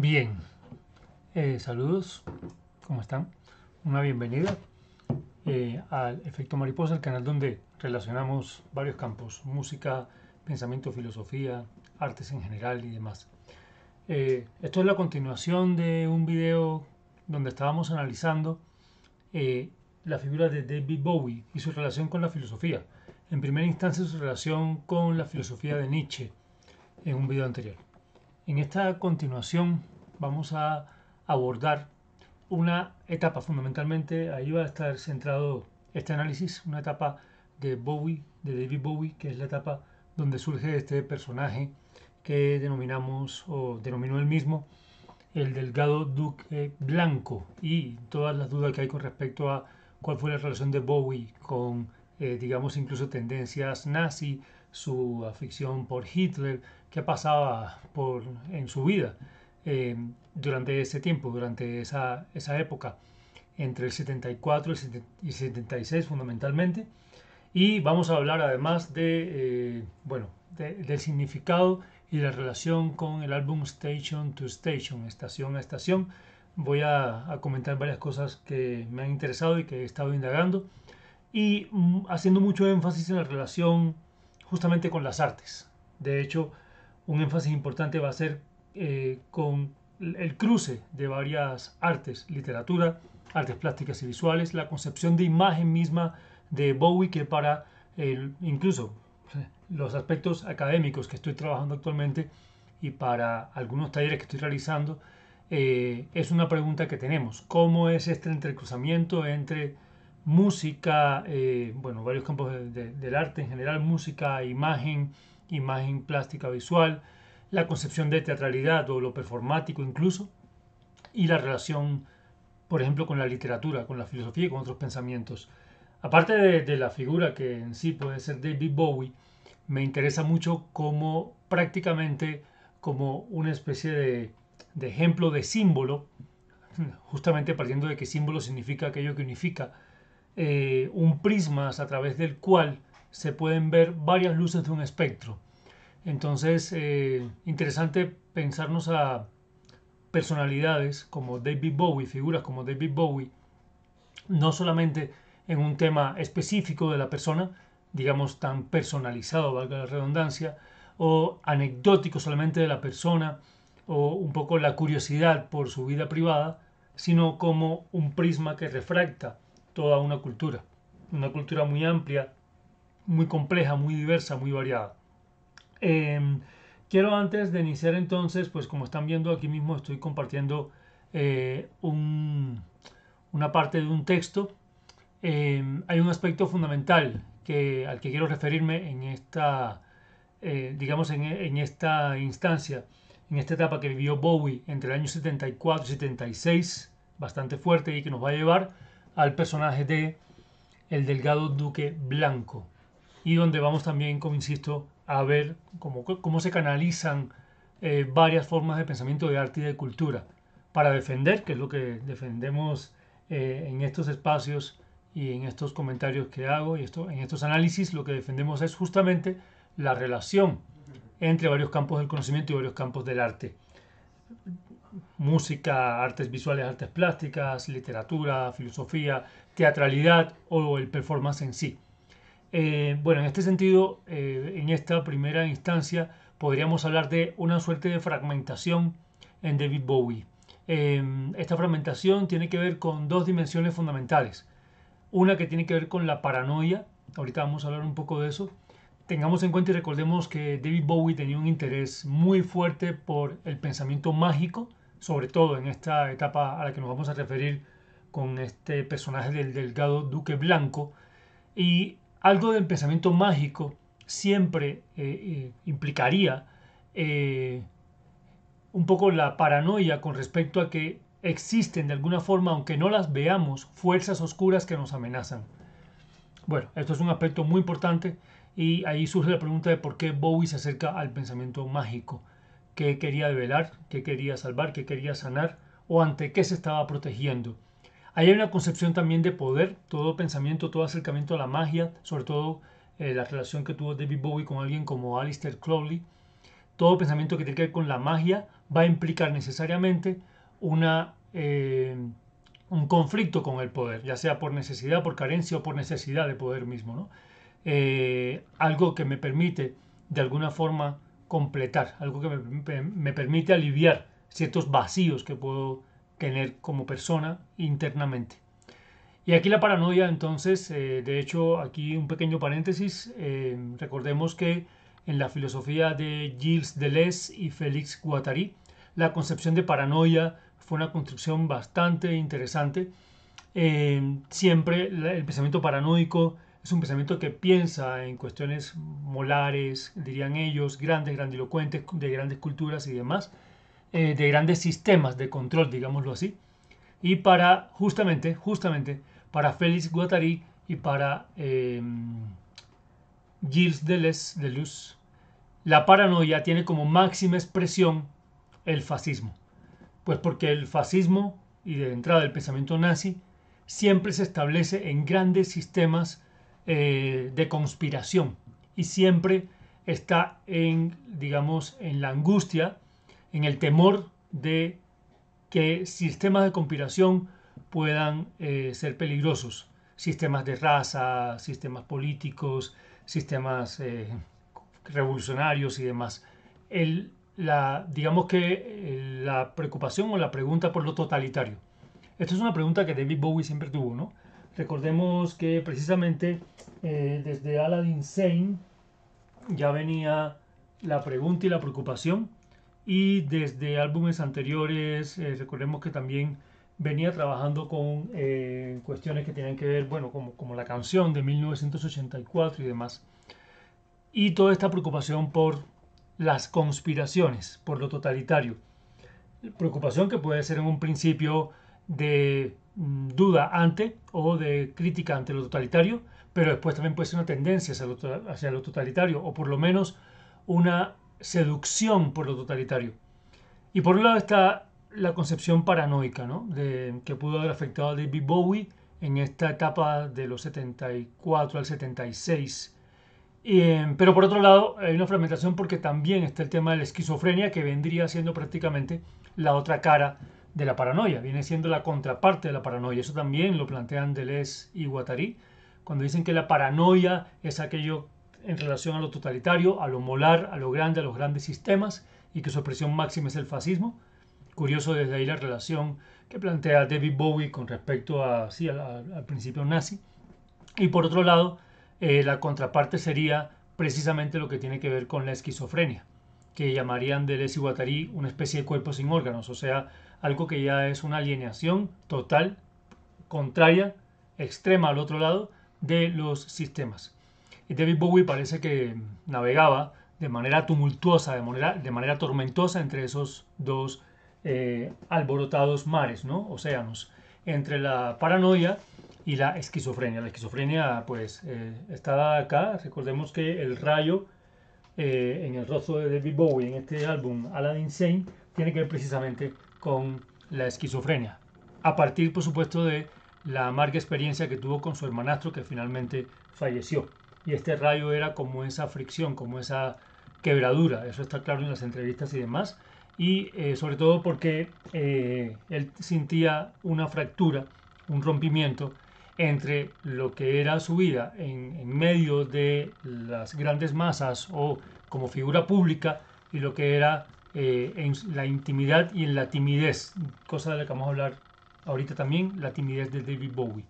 Bien, eh, saludos, ¿cómo están? Una bienvenida eh, al Efecto Mariposa, el canal donde relacionamos varios campos, música, pensamiento, filosofía, artes en general y demás. Eh, esto es la continuación de un video donde estábamos analizando la figura de David Bowie y su relación con la filosofía. En primera instancia su relación con la filosofía de Nietzsche en un video anterior. En esta continuación vamos a abordar una etapa, fundamentalmente ahí va a estar centrado este análisis, una etapa de Bowie, de David Bowie, que es la etapa donde surge este personaje que denominamos o denominó él mismo el delgado duque blanco y todas las dudas que hay con respecto a cuál fue la relación de Bowie con, eh, digamos, incluso tendencias nazi, su afición por Hitler, qué pasaba por, en su vida eh, durante ese tiempo, durante esa, esa, época, entre el 74 y el 76 fundamentalmente. Y vamos a hablar además de, eh, bueno, del significado y la relación con el álbum Station to Station, estación a estación. Voy a, a comentar varias cosas que me han interesado y que he estado indagando y mm, haciendo mucho énfasis en la relación justamente con las artes. De hecho, un énfasis importante va a ser eh, con el cruce de varias artes, literatura, artes plásticas y visuales, la concepción de imagen misma de Bowie que para incluso los aspectos académicos que estoy trabajando actualmente y para algunos talleres que estoy realizando, eh, es una pregunta que tenemos. ¿Cómo es este entrecruzamiento entre música, eh, bueno, varios campos del arte en general, música, imagen, imagen plástica visual, la concepción de teatralidad o lo performático incluso, y la relación, por ejemplo, con la literatura, con la filosofía y con otros pensamientos. Aparte de, la figura que en sí puede ser David Bowie, me interesa mucho como prácticamente como una especie de, ejemplo de símbolo, justamente partiendo de que símbolo significa aquello que unifica, eh, un prisma a través del cual se pueden ver varias luces de un espectro. Entonces, eh, interesante pensarnos a personalidades como David Bowie, figuras como David Bowie, no solamente en un tema específico de la persona, digamos tan personalizado, valga la redundancia, o anecdótico solamente de la persona, o un poco la curiosidad por su vida privada, sino como un prisma que refracta toda una cultura, una cultura muy amplia muy compleja, muy diversa, muy variada. Em, quiero antes de iniciar entonces, pues como están viendo aquí mismo estoy compartiendo eh, una parte de un texto. Em, hay un aspecto fundamental que, al que quiero referirme en esta, eh, digamos, en, en, esta instancia, en esta etapa que vivió Bowie entre el año 74 y 76, bastante fuerte y que nos va a llevar al personaje de el delgado duque blanco y donde vamos también, como insisto, a ver cómo, se canalizan eh, varias formas de pensamiento de arte y de cultura para defender, que es lo que defendemos eh, en estos espacios y en estos comentarios que hago y esto, en estos análisis, lo que defendemos es justamente la relación entre varios campos del conocimiento y varios campos del arte. Música, artes visuales, artes plásticas, literatura, filosofía, teatralidad o el performance en sí. Eh, bueno, en este sentido, eh, en esta primera instancia, podríamos hablar de una suerte de fragmentación en David Bowie. Em, esta fragmentación tiene que ver con dos dimensiones fundamentales. Una que tiene que ver con la paranoia, ahorita vamos a hablar un poco de eso. Tengamos en cuenta y recordemos que David Bowie tenía un interés muy fuerte por el pensamiento mágico, sobre todo en esta etapa a la que nos vamos a referir con este personaje del delgado Duque Blanco. Y algo del pensamiento mágico siempre eh, eh, implicaría eh, un poco la paranoia con respecto a que existen de alguna forma, aunque no las veamos, fuerzas oscuras que nos amenazan. Bueno, esto es un aspecto muy importante y ahí surge la pregunta de por qué Bowie se acerca al pensamiento mágico, qué quería develar, qué quería salvar, qué quería sanar o ante qué se estaba protegiendo. Hay una concepción también de poder, todo pensamiento, todo acercamiento a la magia, sobre todo eh, la relación que tuvo David Bowie con alguien como Alistair Crowley, todo pensamiento que tiene que ver con la magia va a implicar necesariamente una, eh, un conflicto con el poder, ya sea por necesidad, por carencia o por necesidad de poder mismo. ¿no? Eh, algo que me permite de alguna forma completar, algo que me, me permite aliviar ciertos vacíos que puedo tener como persona internamente. Y aquí la paranoia, entonces, eh, de hecho, aquí un pequeño paréntesis, eh, recordemos que en la filosofía de Gilles Deleuze y Félix Guattari, la concepción de paranoia fue una construcción bastante interesante. Eh, siempre el pensamiento paranoico es un pensamiento que piensa en cuestiones molares, dirían ellos, grandes, grandilocuentes, de grandes culturas y demás. Eh, de grandes sistemas de control, digámoslo así, y para justamente, justamente, para Félix Guattari y para em, Gilles Deleuze, la paranoia tiene como máxima expresión el fascismo. Pues porque el fascismo y de entrada el pensamiento nazi siempre se establece en grandes sistemas eh, de conspiración y siempre está en, digamos, en la angustia en el temor de que sistemas de conspiración puedan eh, ser peligrosos. Sistemas de raza, sistemas políticos, sistemas eh, revolucionarios y demás. El, la, digamos que eh, la preocupación o la pregunta por lo totalitario. Esto es una pregunta que David Bowie siempre tuvo, ¿no? Recordemos que precisamente desde Aladdin Sane ya venía la pregunta y la preocupación y desde álbumes anteriores, eh, recordemos que también venía trabajando con eh, cuestiones que tenían que ver, bueno, como, como la canción de 1984 y demás. Y toda esta preocupación por las conspiraciones, por lo totalitario. Preocupación que puede ser en un principio de mm, duda ante o de crítica ante lo totalitario, pero después también puede ser una tendencia hacia lo totalitario, o por lo menos una seducción por lo totalitario. Y por un lado está la concepción paranoica ¿no? de, que pudo haber afectado a David Bowie en esta etapa de los 74 al 76. Em, pero por otro lado hay una fragmentación porque también está el tema de la esquizofrenia que vendría siendo prácticamente la otra cara de la paranoia, viene siendo la contraparte de la paranoia. Eso también lo plantean Deleuze y Guattari cuando dicen que la paranoia es aquello en relación a lo totalitario, a lo molar, a lo grande, a los grandes sistemas, y que su expresión máxima es el fascismo. Curioso desde ahí la relación que plantea David Bowie con respecto a, sí, al, principio nazi. Y por otro lado, eh, la contraparte sería precisamente lo que tiene que ver con la esquizofrenia, que llamarían de y Guattari una especie de cuerpo sin órganos, o sea, algo que ya es una alienación total, contraria, extrema al otro lado de los sistemas y David Bowie parece que navegaba de manera tumultuosa, de manera, tormentosa entre esos dos eh, alborotados mares, ¿no? Océanos, entre la paranoia y la esquizofrenia. La esquizofrenia, pues, eh, está acá. Recordemos que el rayo eh, en el rostro de David Bowie, en este álbum Aladdin Insane, tiene que ver precisamente con la esquizofrenia. A partir, por supuesto, de la amarga experiencia que tuvo con su hermanastro que finalmente falleció y este rayo era como esa fricción, como esa quebradura, eso está claro en las entrevistas y demás, y eh, sobre todo porque eh, él sentía una fractura, un rompimiento entre lo que era su vida en, medio de las grandes masas o como figura pública y lo que era eh, en la intimidad y en la timidez, cosa de la que vamos a hablar ahorita también, la timidez de David Bowie.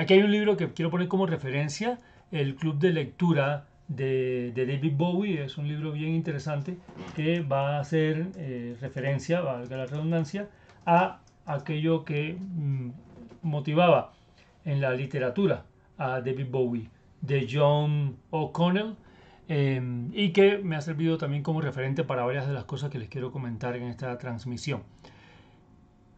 Aquí hay un libro que quiero poner como referencia, el Club de Lectura de, David Bowie, es un libro bien interesante que va a hacer eh, referencia, valga la redundancia, a aquello que mm, motivaba en la literatura a David Bowie, de John O'Connell, em, y que me ha servido también como referente para varias de las cosas que les quiero comentar en esta transmisión.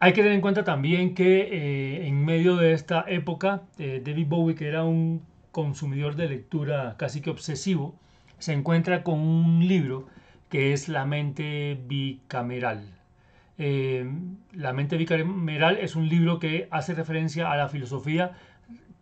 Hay que tener en cuenta también que eh, en medio de esta época, eh, David Bowie, que era un consumidor de lectura casi que obsesivo, se encuentra con un libro que es La mente bicameral. Eh, la mente bicameral es un libro que hace referencia a la filosofía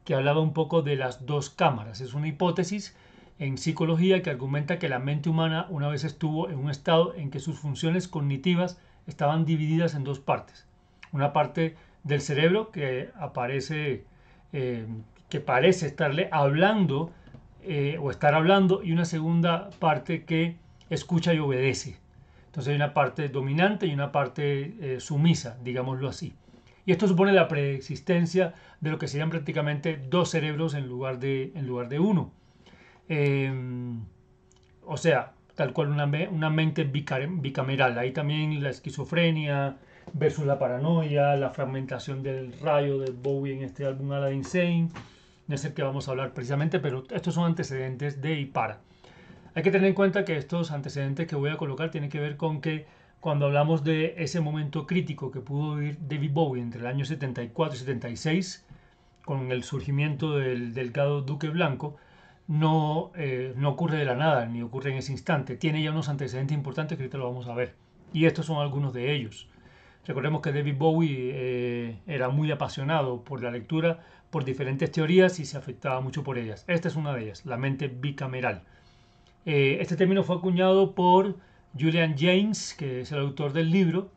que hablaba un poco de las dos cámaras. Es una hipótesis en psicología que argumenta que la mente humana una vez estuvo en un estado en que sus funciones cognitivas estaban divididas en dos partes una parte del cerebro que aparece, eh, que parece estarle hablando eh, o estar hablando, y una segunda parte que escucha y obedece. Entonces hay una parte dominante y una parte eh, sumisa, digámoslo así. Y esto supone la preexistencia de lo que serían prácticamente dos cerebros en lugar de, en lugar de uno. Em, o sea, tal cual una, una mente bicameral. Ahí también la esquizofrenia, versus la paranoia, la fragmentación del rayo de Bowie en este álbum Aladdin Sane, es el que vamos a hablar precisamente, pero estos son antecedentes de y para. Hay que tener en cuenta que estos antecedentes que voy a colocar tienen que ver con que cuando hablamos de ese momento crítico que pudo vivir David Bowie entre el año 74 y 76, con el surgimiento del delgado Duque Blanco, no, eh, no ocurre de la nada, ni ocurre en ese instante. Tiene ya unos antecedentes importantes que ahorita lo vamos a ver. Y estos son algunos de ellos. Recordemos que David Bowie eh, era muy apasionado por la lectura, por diferentes teorías y se afectaba mucho por ellas. Esta es una de ellas, la mente bicameral. Eh, este término fue acuñado por Julian James, que es el autor del libro,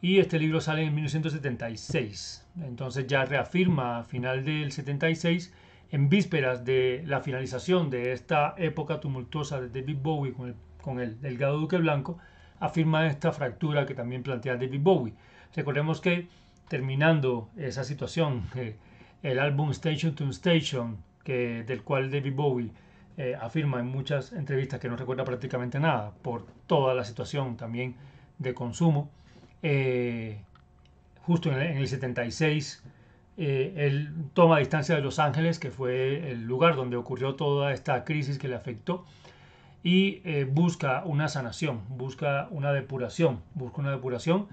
y este libro sale en 1976. Entonces ya reafirma a final del 76, en vísperas de la finalización de esta época tumultuosa de David Bowie con el, con el delgado Duque Blanco, afirma esta fractura que también plantea David Bowie. Recordemos que terminando esa situación, eh, el álbum Station to Station, que, del cual David Bowie eh, afirma en muchas entrevistas que no recuerda prácticamente nada por toda la situación también de consumo. Eh, justo en el, 76, él toma distancia de Los Ángeles, que fue el lugar donde ocurrió toda esta crisis que le afectó, y busca una sanación, busca una depuración, busca una depuración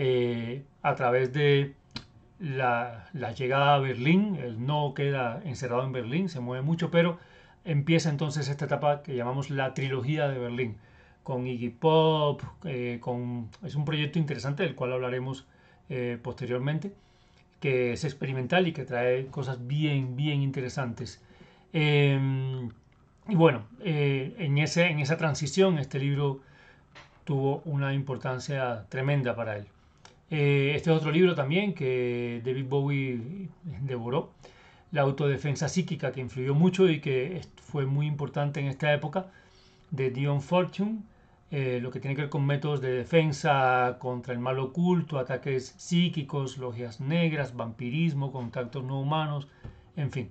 eh, a través de la, llegada a Berlín, él no queda encerrado en Berlín, se mueve mucho, pero empieza entonces esta etapa que llamamos la trilogía de Berlín, con Iggy Pop, eh, con, es un proyecto interesante del cual hablaremos eh, posteriormente, que es experimental y que trae cosas bien, bien interesantes. Em, y bueno, en, ese, en esa transición este libro tuvo una importancia tremenda para él. Eh, este es otro libro también que David Bowie devoró. La autodefensa psíquica que influyó mucho y que fue muy importante en esta época de Dion Fortune. Eh, lo que tiene que ver con métodos de defensa contra el mal oculto, ataques psíquicos, logias negras, vampirismo, contactos no humanos, en fin,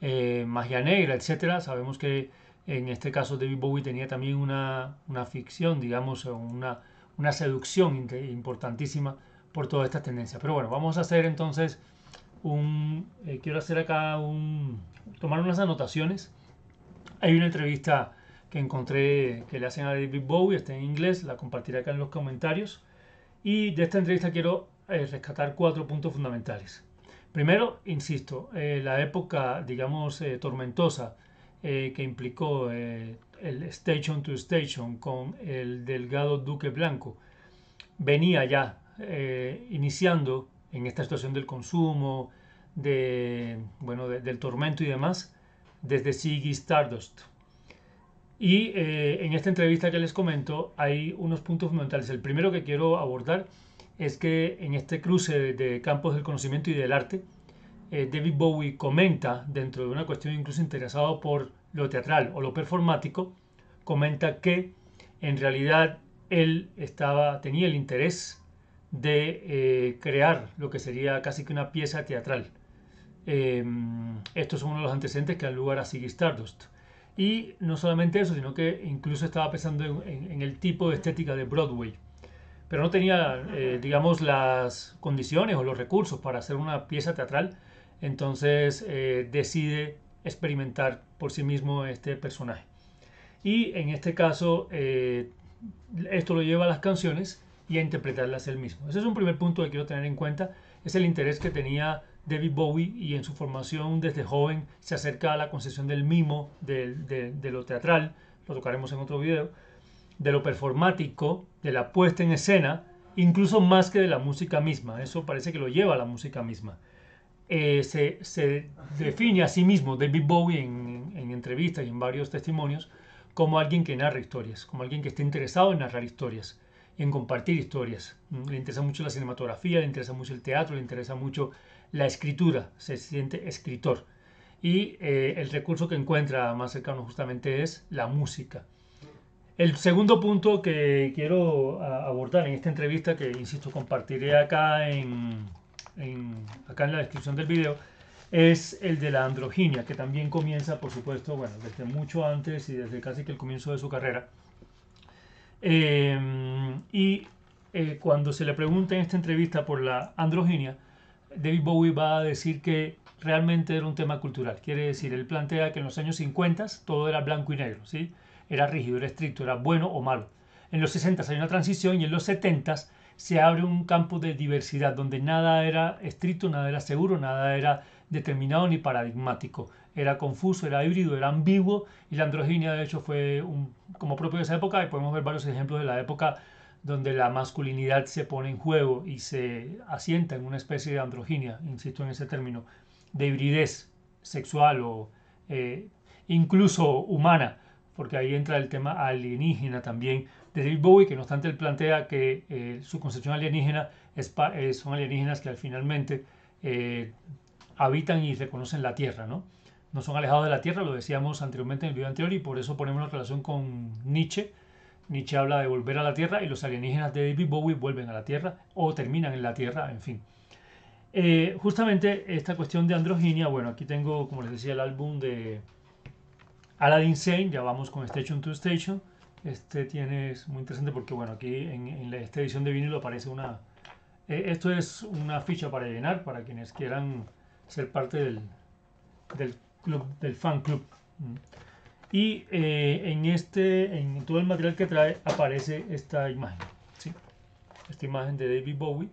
eh, magia negra, etc. Sabemos que en este caso David Bowie tenía también una, una ficción, digamos, una, una seducción importantísima por todas estas tendencias. Pero bueno, vamos a hacer entonces un... Eh, quiero hacer acá un... tomar unas anotaciones. Hay una entrevista que encontré que le hacen a David Bowie, está en inglés, la compartiré acá en los comentarios. Y de esta entrevista quiero eh, rescatar cuatro puntos fundamentales. Primero, insisto, eh, la época, digamos, tormentosa que implicó el Station to Station con el delgado Duque Blanco, venía ya eh, iniciando en esta situación del consumo, de, bueno, del tormento y demás, desde Siggy Stardust. Y eh, en esta entrevista que les comento hay unos puntos fundamentales. El primero que quiero abordar es que en este cruce de, campos del conocimiento y del arte, eh, David Bowie comenta, dentro de una cuestión incluso interesado por lo teatral o lo performático, comenta que en realidad él estaba, tenía el interés de eh, crear lo que sería casi que una pieza teatral. Eh, em, estos son uno de los antecedentes que dan lugar a Siggy Stardust. Y no solamente eso, sino que incluso estaba pensando en, el tipo de estética de Broadway. Pero no tenía, eh, digamos, las condiciones o los recursos para hacer una pieza teatral. Entonces eh, decide experimentar por sí mismo este personaje. Y en este caso, eh, esto lo lleva a las canciones y a interpretarlas él mismo. Ese es un primer punto que quiero tener en cuenta. Es el interés que tenía David Bowie y en su formación desde joven se acerca a la concepción del mimo, de, de lo teatral, lo tocaremos en otro video, de lo performático, de la puesta en escena, incluso más que de la música misma. Eso parece que lo lleva a la música misma. Eh, se, define a sí mismo, David Bowie, en, en entrevistas y en varios testimonios, como alguien que narra historias, como alguien que está interesado en narrar historias, en compartir historias. Mm, le interesa mucho la cinematografía, le interesa mucho el teatro, le interesa mucho la escritura, se siente escritor. Y eh, el recurso que encuentra más cercano justamente es la música. El segundo punto que quiero abordar en esta entrevista, que insisto compartiré acá en, acá en la descripción del video, es el de la androginia, que también comienza, por supuesto, bueno, desde mucho antes y desde casi que el comienzo de su carrera. Eh, y eh, cuando se le pregunta en esta entrevista por la androginia, David Bowie va a decir que realmente era un tema cultural. Quiere decir, él plantea que en los años 50 todo era blanco y negro, ¿sí? Era rígido, era estricto, era bueno o malo. En los 60 hay una transición y en los 70 se abre un campo de diversidad donde nada era estricto, nada era seguro, nada era determinado ni paradigmático. Era confuso, era híbrido, era ambiguo y la androginia de hecho fue como propio de esa época y podemos ver varios ejemplos de la época donde la masculinidad se pone en juego y se asienta en una especie de androginia, insisto en ese término, de hibridez sexual o eh, incluso humana, porque ahí entra el tema alienígena también de David Bowie, que no obstante él plantea que eh, su concepción alienígena eh, son alienígenas que al finalmente eh, habitan y reconocen la Tierra, ¿no? No son alejados de la Tierra, lo decíamos anteriormente en el video anterior y por eso ponemos una relación con Nietzsche. Nietzsche habla de volver a la Tierra y los alienígenas de David Bowie vuelven a la Tierra o terminan en la Tierra, en fin. justamente esta cuestión de androginia, bueno, aquí tengo, como les decía, el álbum de Aladdin Sane, ya vamos con Station to Station. Este tiene, es muy interesante porque, bueno, aquí en, esta edición de vinilo aparece una... Eh, esto es una ficha para llenar, para quienes quieran ser parte del, del club, del fan club. Y eh, en este, en todo el material que trae, aparece esta imagen, ¿sí? Esta imagen de David Bowie.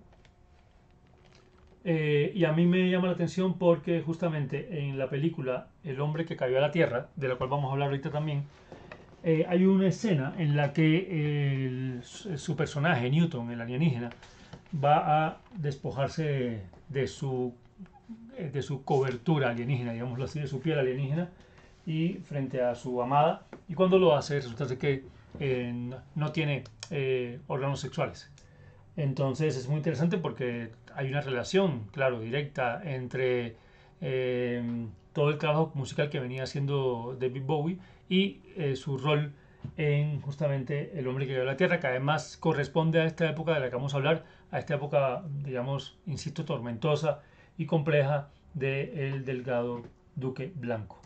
Eh, y a mí me llama la atención porque justamente en la película El hombre que cayó a la tierra, de la cual vamos a hablar ahorita también, eh, hay una escena en la que su personaje, Newton, el alienígena, va a despojarse de su, eh, de su cobertura alienígena, digamoslo así, de su piel alienígena, y frente a su amada, y cuando lo hace resulta que eh, no tiene órganos sexuales. Entonces es muy interesante porque hay una relación, claro, directa entre todo el trabajo musical que venía haciendo David Bowie y eh, su rol en justamente El hombre que vio la Tierra, que además corresponde a esta época de la que vamos a hablar, a esta época, digamos, insisto, tormentosa y compleja del delgado Duque Blanco.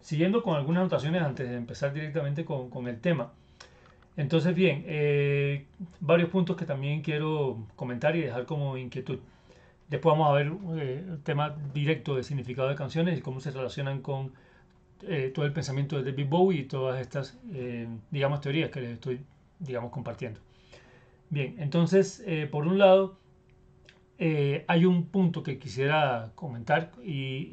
Siguiendo con algunas anotaciones antes de empezar directamente con, con el tema. Entonces, bien, eh, varios puntos que también quiero comentar y dejar como inquietud. Después vamos a ver eh, el tema directo de significado de canciones y cómo se relacionan con eh, todo el pensamiento de David Bowie y todas estas, eh, digamos, teorías que les estoy, digamos, compartiendo. Bien, entonces, eh, por un lado, hay un punto que quisiera comentar y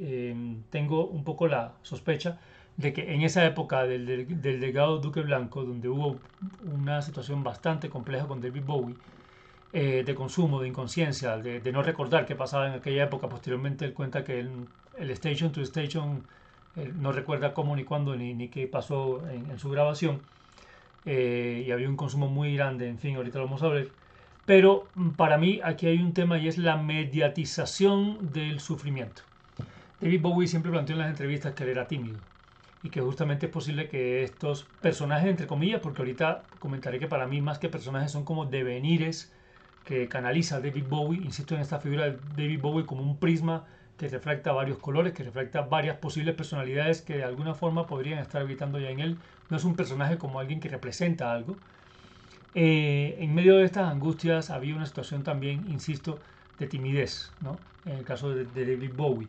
tengo un poco la sospecha de que en esa época del, del, Duque Blanco, donde hubo una situación bastante compleja con David Bowie, de consumo, de inconsciencia, de, no recordar qué pasaba en aquella época, posteriormente él cuenta que el Station to Station eh, no recuerda cómo ni cuándo ni, qué pasó en, su grabación. Eh, y había un consumo muy grande, en fin, ahorita lo vamos a ver. Pero mm, para mí aquí hay un tema y es la mediatización del sufrimiento. David Bowie siempre planteó en las entrevistas que él era tímido y que justamente es posible que estos personajes, entre comillas, porque ahorita comentaré que para mí más que personajes son como devenires que canaliza David Bowie, insisto en esta figura de David Bowie como un prisma que refracta varios colores, que refracta varias posibles personalidades que de alguna forma podrían estar habitando ya en él. No es un personaje como alguien que representa algo. Eh, en medio de estas angustias había una situación también, insisto, de timidez, en el caso de, David Bowie.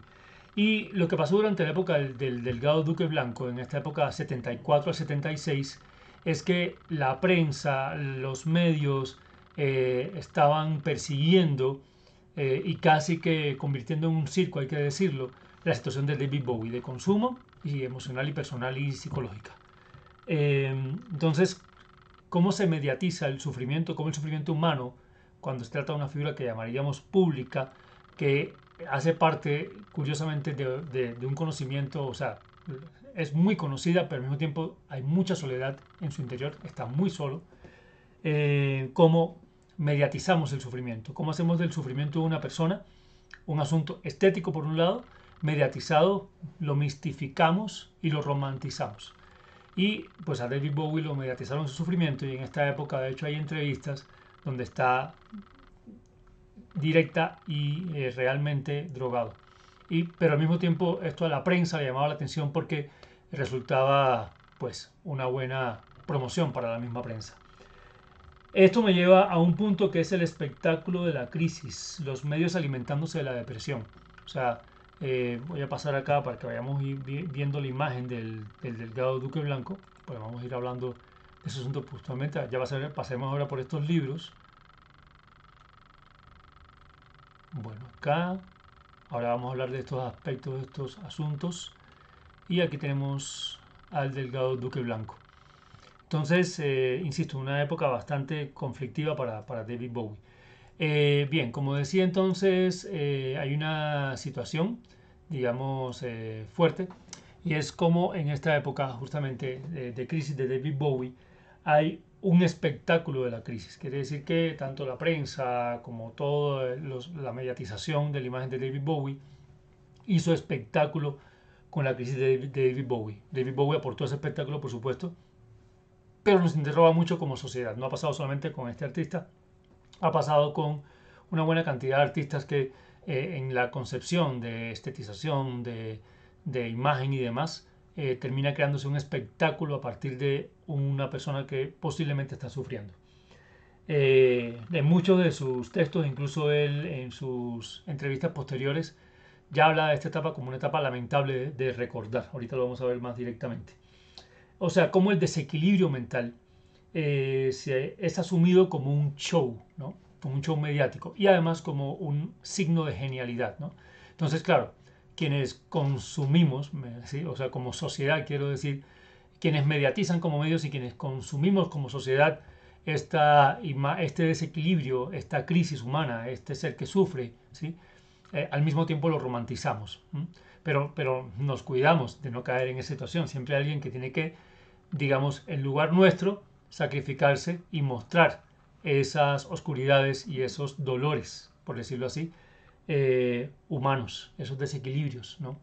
Y lo que pasó durante la época del, Delgado Duque Blanco, en esta época 74 a 76, es que la prensa, los medios eh, estaban persiguiendo eh, y casi que convirtiendo en un circo, hay que decirlo, la situación de David Bowie de consumo y emocional y personal y psicológica. Em, entonces, ¿cómo se mediatiza el sufrimiento, cómo el sufrimiento humano, cuando se trata de una figura que llamaríamos pública, que hace parte, curiosamente, de, un conocimiento, o sea, es muy conocida, pero al mismo tiempo hay mucha soledad en su interior, está muy solo, eh, cómo mediatizamos el sufrimiento. ¿Cómo hacemos del sufrimiento de una persona un asunto estético por un lado, mediatizado, lo mistificamos y lo romantizamos? Y pues a David Bowie lo mediatizaron su sufrimiento y en esta época de hecho hay entrevistas donde está directa y eh, realmente drogado. Y, pero al mismo tiempo esto a la prensa le llamaba la atención porque resultaba pues una buena promoción para la misma prensa. Esto me lleva a un punto que es el espectáculo de la crisis, los medios alimentándose de la depresión. O sea, eh, voy a pasar acá para que vayamos viendo la imagen del, delgado Duque Blanco, pues vamos a ir hablando de ese asunto justamente, ya ser pasemos ahora por estos libros. Bueno, acá, ahora vamos a hablar de estos aspectos, de estos asuntos, y aquí tenemos al delgado Duque Blanco. Entonces, eh, insisto, una época bastante conflictiva para, David Bowie. Eh, bien, como decía entonces, eh, hay una situación, digamos, fuerte, y es como en esta época justamente de, crisis de David Bowie hay un espectáculo de la crisis. Quiere decir que tanto la prensa como toda la mediatización de la imagen de David Bowie hizo espectáculo con la crisis de David Bowie. David Bowie aportó ese espectáculo, por supuesto, pero nos interroga mucho como sociedad. No ha pasado solamente con este artista, ha pasado con una buena cantidad de artistas que eh, en la concepción de estetización, de, imagen y demás, eh, termina creándose un espectáculo a partir de una persona que posiblemente está sufriendo. Eh, en muchos de sus textos, incluso él en sus entrevistas posteriores, ya habla de esta etapa como una etapa lamentable de recordar. Ahorita lo vamos a ver más directamente. O sea, como el desequilibrio mental eh, es asumido como un show, ¿no? Como un show mediático y además como un signo de genialidad, ¿no? Entonces, claro, quienes consumimos, o sea, como sociedad quiero decir, quienes mediatizan como medios y quienes consumimos como sociedad esta, este desequilibrio, esta crisis humana, este ser que sufre, ¿sí? Eh, al mismo tiempo lo romantizamos. Pero, pero nos cuidamos de no caer en esa situación. Siempre hay alguien que tiene que, digamos, en lugar nuestro, sacrificarse y mostrar esas oscuridades y esos dolores, por decirlo así, eh, humanos, esos desequilibrios, ¿no?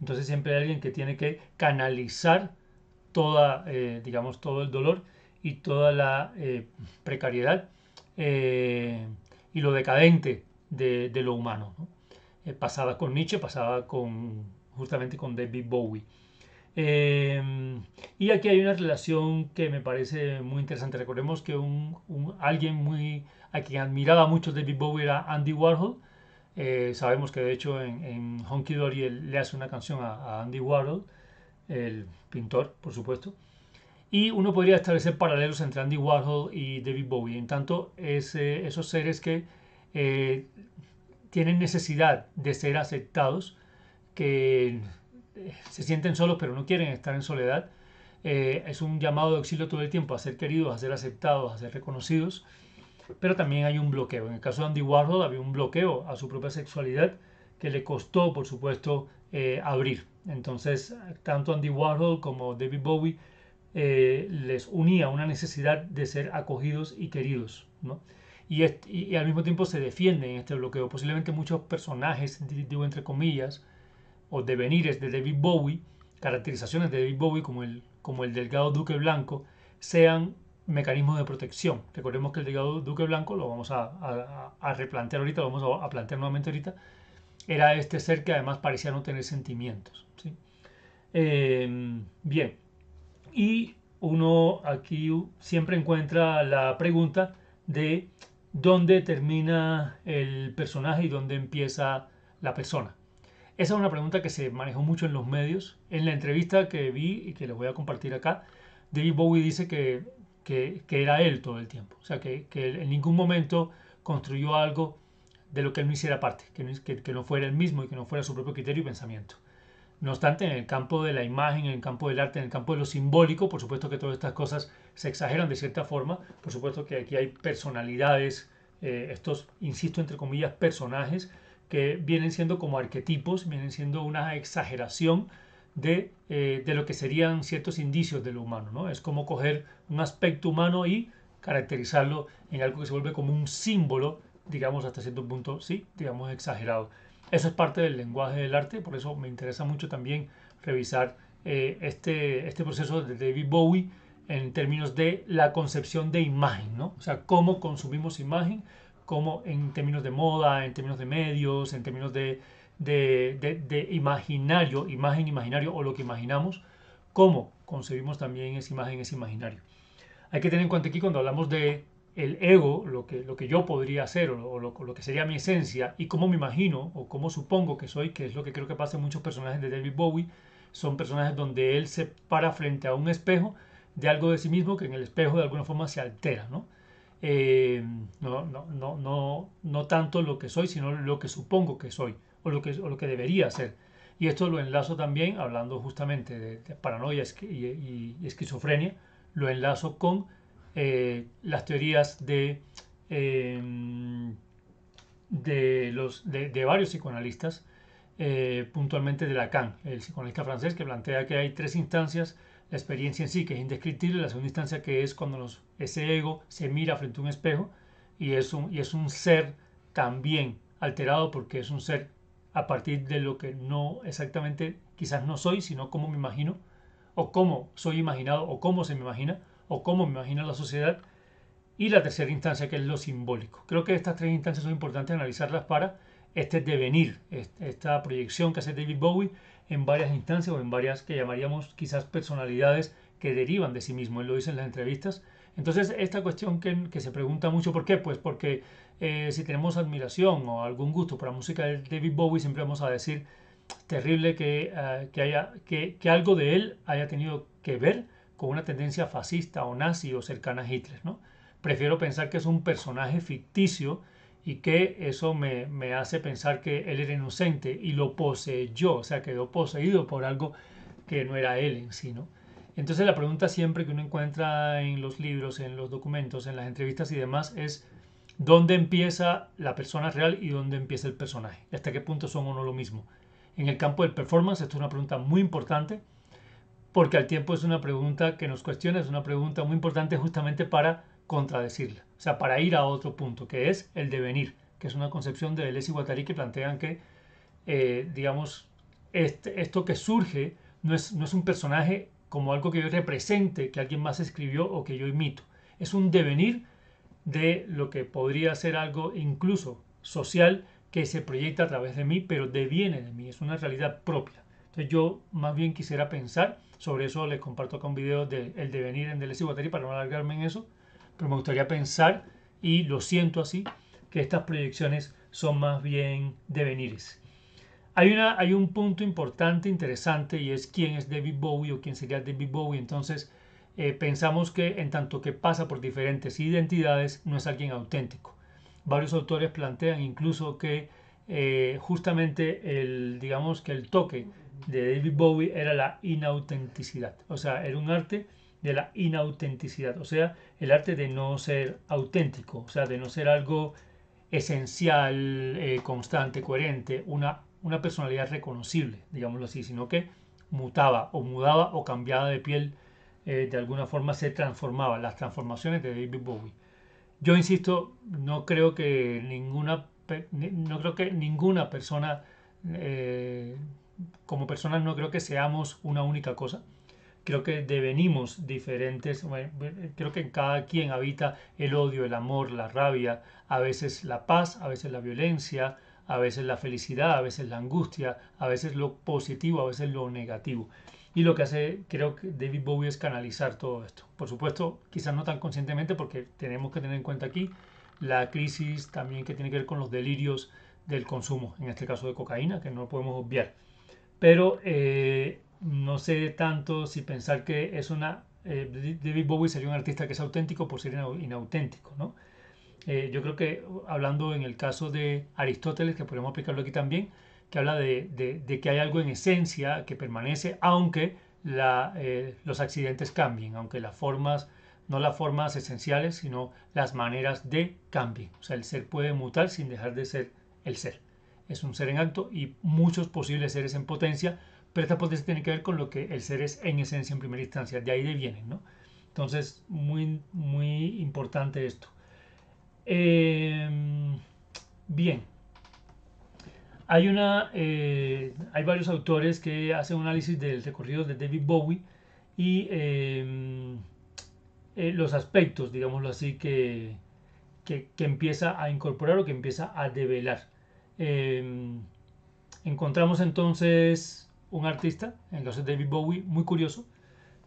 Entonces siempre hay alguien que tiene que canalizar toda, eh, digamos, todo el dolor y toda la precariedad y lo decadente de, de lo humano, ¿no? pasada eh, pasaba con Nietzsche, pasaba con justamente con David Bowie. Eh, y aquí hay una relación que me parece muy interesante. Recordemos que un, alguien muy, a quien admiraba mucho David Bowie era Andy Warhol. Eh, sabemos que de hecho en, Honky Dory le hace una canción a, Andy Warhol, el pintor, por supuesto. Y uno podría establecer paralelos entre Andy Warhol y David Bowie. En tanto, esos seres que tienen necesidad de ser aceptados, que eh, se sienten solos pero no quieren estar en soledad. Eh, es un llamado de auxilio todo el tiempo a ser queridos, a ser aceptados, a ser reconocidos. Pero también hay un bloqueo. En el caso de Andy Warhol había un bloqueo a su propia sexualidad que le costó, por supuesto, eh, abrir. Entonces, tanto Andy Warhol como David Bowie les unía una necesidad de ser acogidos y queridos. ¿no? y, al mismo tiempo se defiende en este bloqueo. Posiblemente muchos personajes, entre comillas, o devenires de David Bowie, caracterizaciones de David Bowie como el, como el delgado duque blanco, sean mecanismos de protección. Recordemos que el delgado duque blanco, lo vamos a, replantear ahorita, lo vamos a, plantear nuevamente ahorita, era este ser que además parecía no tener sentimientos. ¿sí? Em, bien, y uno aquí siempre encuentra la pregunta de dónde termina el personaje y dónde empieza la persona. Esa es una pregunta que se manejó mucho en los medios. En la entrevista que vi y que les voy a compartir acá, David Bowie dice que, era él todo el tiempo. O sea, que, en ningún momento construyó algo de lo que él no hiciera parte, que no, que, no fuera él mismo y que no fuera su propio criterio y pensamiento. No obstante, en el campo de la imagen, en el campo del arte, en el campo de lo simbólico, por supuesto que todas estas cosas se exageran de cierta forma. Por supuesto que aquí hay personalidades, eh, estos, insisto, entre comillas, personajes que vienen siendo como arquetipos, vienen siendo una exageración eh, de, lo que serían ciertos indicios de lo humano, ¿no? Es como coger un aspecto humano y caracterizarlo en algo que se vuelve como un símbolo, digamos, hasta cierto punto, sí, digamos, exagerado. Eso es parte del lenguaje del arte, por eso me interesa mucho también revisar eh, este, este proceso de David Bowie en términos de la concepción de imagen, ¿no? O sea, cómo consumimos imagen, cómo en términos de moda, en términos de medios, en términos de, de, imaginario, imagen, imaginario o lo que imaginamos, cómo concebimos también esa imagen, ese imaginario. Hay que tener en cuenta aquí cuando hablamos de el ego, lo que, lo que yo podría hacer o, lo, lo, que sería mi esencia y cómo me imagino o cómo supongo que soy, que es lo que creo que pasa en muchos personajes de David Bowie, son personajes donde él se para frente a un espejo de algo de sí mismo que en el espejo de alguna forma se altera, ¿no? Eh, tanto lo que soy, sino lo que supongo que soy o lo que, lo que debería ser. Y esto lo enlazo también, hablando justamente de, paranoia y, esquizofrenia, lo enlazo con eh, las teorías de, em, los, de varios psicoanalistas, eh, puntualmente de Lacan, el psicoanalista francés, que plantea que hay tres instancias la experiencia en sí, que es indescriptible, la segunda instancia que es cuando los, ese ego se mira frente a un espejo y es un, y es un ser también alterado porque es un ser a partir de lo que no exactamente quizás no soy, sino cómo me imagino, o cómo soy imaginado, o cómo se me imagina, o cómo me imagina la sociedad. Y la tercera instancia que es lo simbólico. Creo que estas tres instancias son importantes analizarlas para este devenir, esta proyección que hace David Bowie en varias instancias o en varias que llamaríamos quizás personalidades que derivan de sí mismo, él lo dice en las entrevistas. Entonces, esta cuestión que, se pregunta mucho, ¿por qué? Pues porque eh, si tenemos admiración o algún gusto por la música de David Bowie, siempre vamos a decir, terrible eh, que, haya, que, que, algo de él haya tenido que ver con una tendencia fascista o nazi o cercana a Hitler, ¿no? Prefiero pensar que es un personaje ficticio y que eso me, me, hace pensar que él era inocente y lo poseyó, o sea, quedó poseído por algo que no era él en sí, Entonces la pregunta siempre que uno encuentra en los libros, en los documentos, en las entrevistas y demás es dónde empieza la persona real y dónde empieza el personaje, hasta qué punto son no lo mismo. En el campo del performance esto es una pregunta muy importante porque al tiempo es una pregunta que nos cuestiona, es una pregunta muy importante justamente para contradecirla. O sea, para ir a otro punto, que es el devenir, que es una concepción de Deleuze y Guattari que plantean que, eh, digamos, este, esto que surge no es, no es un personaje como algo que yo represente, que alguien más escribió o que yo imito. Es un devenir de lo que podría ser algo incluso social que se proyecta a través de mí, pero deviene de mí, es una realidad propia. Entonces yo más bien quisiera pensar, sobre eso les comparto acá un video de El devenir en Deleuze y Guattari para no alargarme en eso, pero me gustaría pensar, y lo siento así, que estas proyecciones son más bien devenires. Hay, una, hay un punto importante, interesante, y es quién es David Bowie o quién sería David Bowie. Entonces, eh, pensamos que en tanto que pasa por diferentes identidades, no es alguien auténtico. Varios autores plantean incluso que eh, justamente el, digamos que el toque de David Bowie era la inautenticidad. O sea, era un arte de la inautenticidad, o sea, el arte de no ser auténtico, o sea, de no ser algo esencial, eh, constante, coherente, una, una personalidad reconocible, digámoslo así, sino que mutaba o mudaba o cambiaba de piel, eh, de alguna forma se transformaba, las transformaciones de David Bowie. Yo insisto, no creo que ninguna, no creo que ninguna persona, eh, como personas no creo que seamos una única cosa creo que devenimos diferentes, creo que en cada quien habita el odio, el amor, la rabia, a veces la paz, a veces la violencia, a veces la felicidad, a veces la angustia, a veces lo positivo, a veces lo negativo. Y lo que hace, creo que David Bowie es canalizar todo esto. Por supuesto, quizás no tan conscientemente, porque tenemos que tener en cuenta aquí la crisis también que tiene que ver con los delirios del consumo, en este caso de cocaína, que no podemos obviar. Pero eh, no sé tanto si pensar que es una... Eh, David Bowie sería un artista que es auténtico por ser inauténtico, ¿no? Eh, yo creo que hablando en el caso de Aristóteles, que podemos aplicarlo aquí también, que habla de, que hay algo en esencia que permanece, aunque eh, los accidentes cambien, aunque las formas, no las formas esenciales, sino las maneras de cambien. O sea, el ser puede mutar sin dejar de ser el ser. Es un ser en acto y muchos posibles seres en potencia, pero esta potencia tiene que ver con lo que el ser es en esencia en primera instancia, de ahí vienen. ¿no? Entonces, muy, muy importante esto. Em, bien. Hay, una, eh, hay varios autores que hacen un análisis del recorrido de David Bowie y em, eh, los aspectos, digámoslo así, que, que, empieza a incorporar o que empieza a develar. Em, encontramos entonces un artista, en de David Bowie, muy curioso,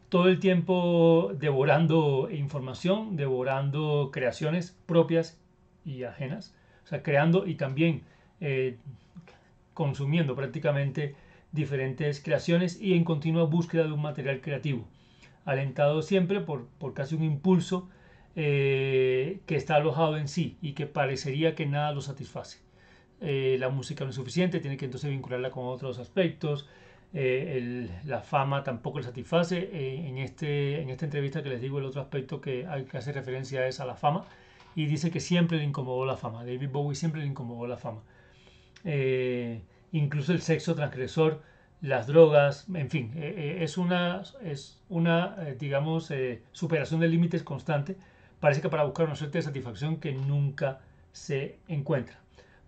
todo el tiempo devorando información, devorando creaciones propias y ajenas, o sea, creando y también eh, consumiendo prácticamente diferentes creaciones y en continua búsqueda de un material creativo, alentado siempre por, por casi un impulso eh, que está alojado en sí y que parecería que nada lo satisface. Eh, la música no es suficiente, tiene que entonces vincularla con otros aspectos, eh, la fama tampoco le satisface. Eh, en, este, en esta entrevista que les digo, el otro aspecto que, hay, que hace referencia es a la fama. Y dice que siempre le incomodó la fama. David Bowie siempre le incomodó la fama. Eh, incluso el sexo transgresor, las drogas, en fin, es una, es una digamos, superación de límites constante. Parece que para buscar una suerte de satisfacción que nunca se encuentra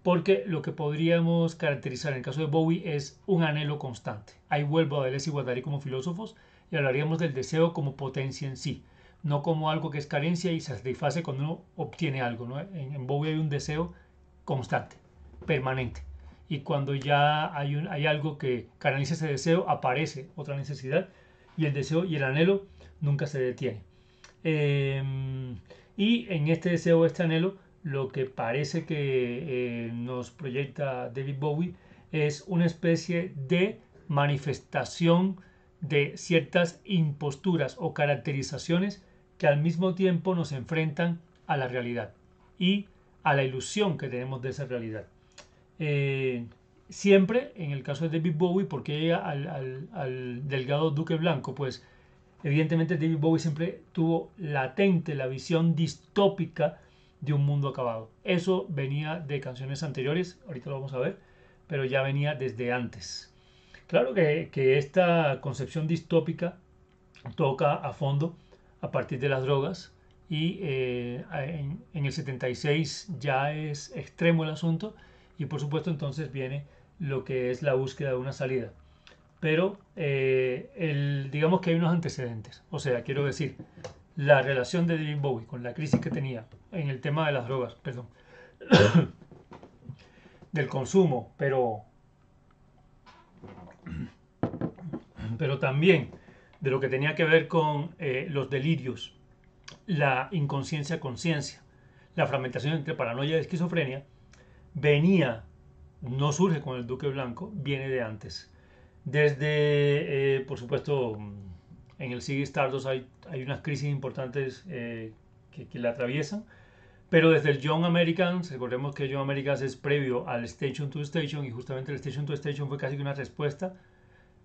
porque lo que podríamos caracterizar en el caso de Bowie es un anhelo constante. Ahí vuelvo a Deleuze y Guattari como filósofos y hablaríamos del deseo como potencia en sí, no como algo que es carencia y se satisface cuando uno obtiene algo. En, Bowie hay un deseo constante, permanente. Y cuando ya hay, un, hay algo que canaliza ese deseo, aparece otra necesidad y el deseo y el anhelo nunca se detiene. Em, y en este deseo, este anhelo, lo que parece que eh, nos proyecta David Bowie es una especie de manifestación de ciertas imposturas o caracterizaciones que al mismo tiempo nos enfrentan a la realidad y a la ilusión que tenemos de esa realidad. Eh, siempre, en el caso de David Bowie, porque llega al delgado Duque Blanco? Pues evidentemente David Bowie siempre tuvo latente la visión distópica de un mundo acabado. Eso venía de canciones anteriores, ahorita lo vamos a ver, pero ya venía desde antes. Claro que, esta concepción distópica toca a fondo a partir de las drogas y eh, en, el 76 ya es extremo el asunto y por supuesto entonces viene lo que es la búsqueda de una salida. Pero eh, el, digamos que hay unos antecedentes, o sea, quiero decir, la relación de David Bowie con la crisis que tenía en el tema de las drogas, perdón, del consumo, pero, pero también de lo que tenía que ver con eh, los delirios, la inconsciencia conciencia, la fragmentación entre paranoia y esquizofrenia, venía, no surge con el Duque Blanco, viene de antes. Desde, eh, por supuesto, en el Sigue Stardust hay, hay unas crisis importantes eh, que, que, la atraviesan. Pero desde el Young Americans, recordemos que Young Americans es previo al Station to Station y justamente el Station to Station fue casi que una respuesta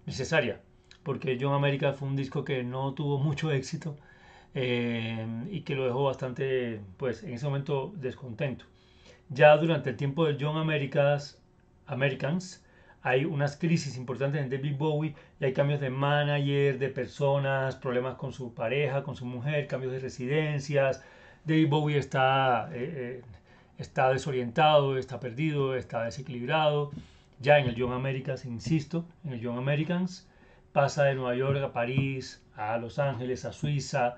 necesaria, porque Young Americans fue un disco que no tuvo mucho éxito eh, y que lo dejó bastante, pues en ese momento, descontento. Ya durante el tiempo del Young Americans, Americans hay unas crisis importantes en David Bowie y hay cambios de manager, de personas, problemas con su pareja, con su mujer, cambios de residencias. David Bowie está, eh, eh, está desorientado, está perdido, está desequilibrado. Ya en el Young Americans, insisto, en el Young Americans, pasa de Nueva York a París, a Los Ángeles, a Suiza,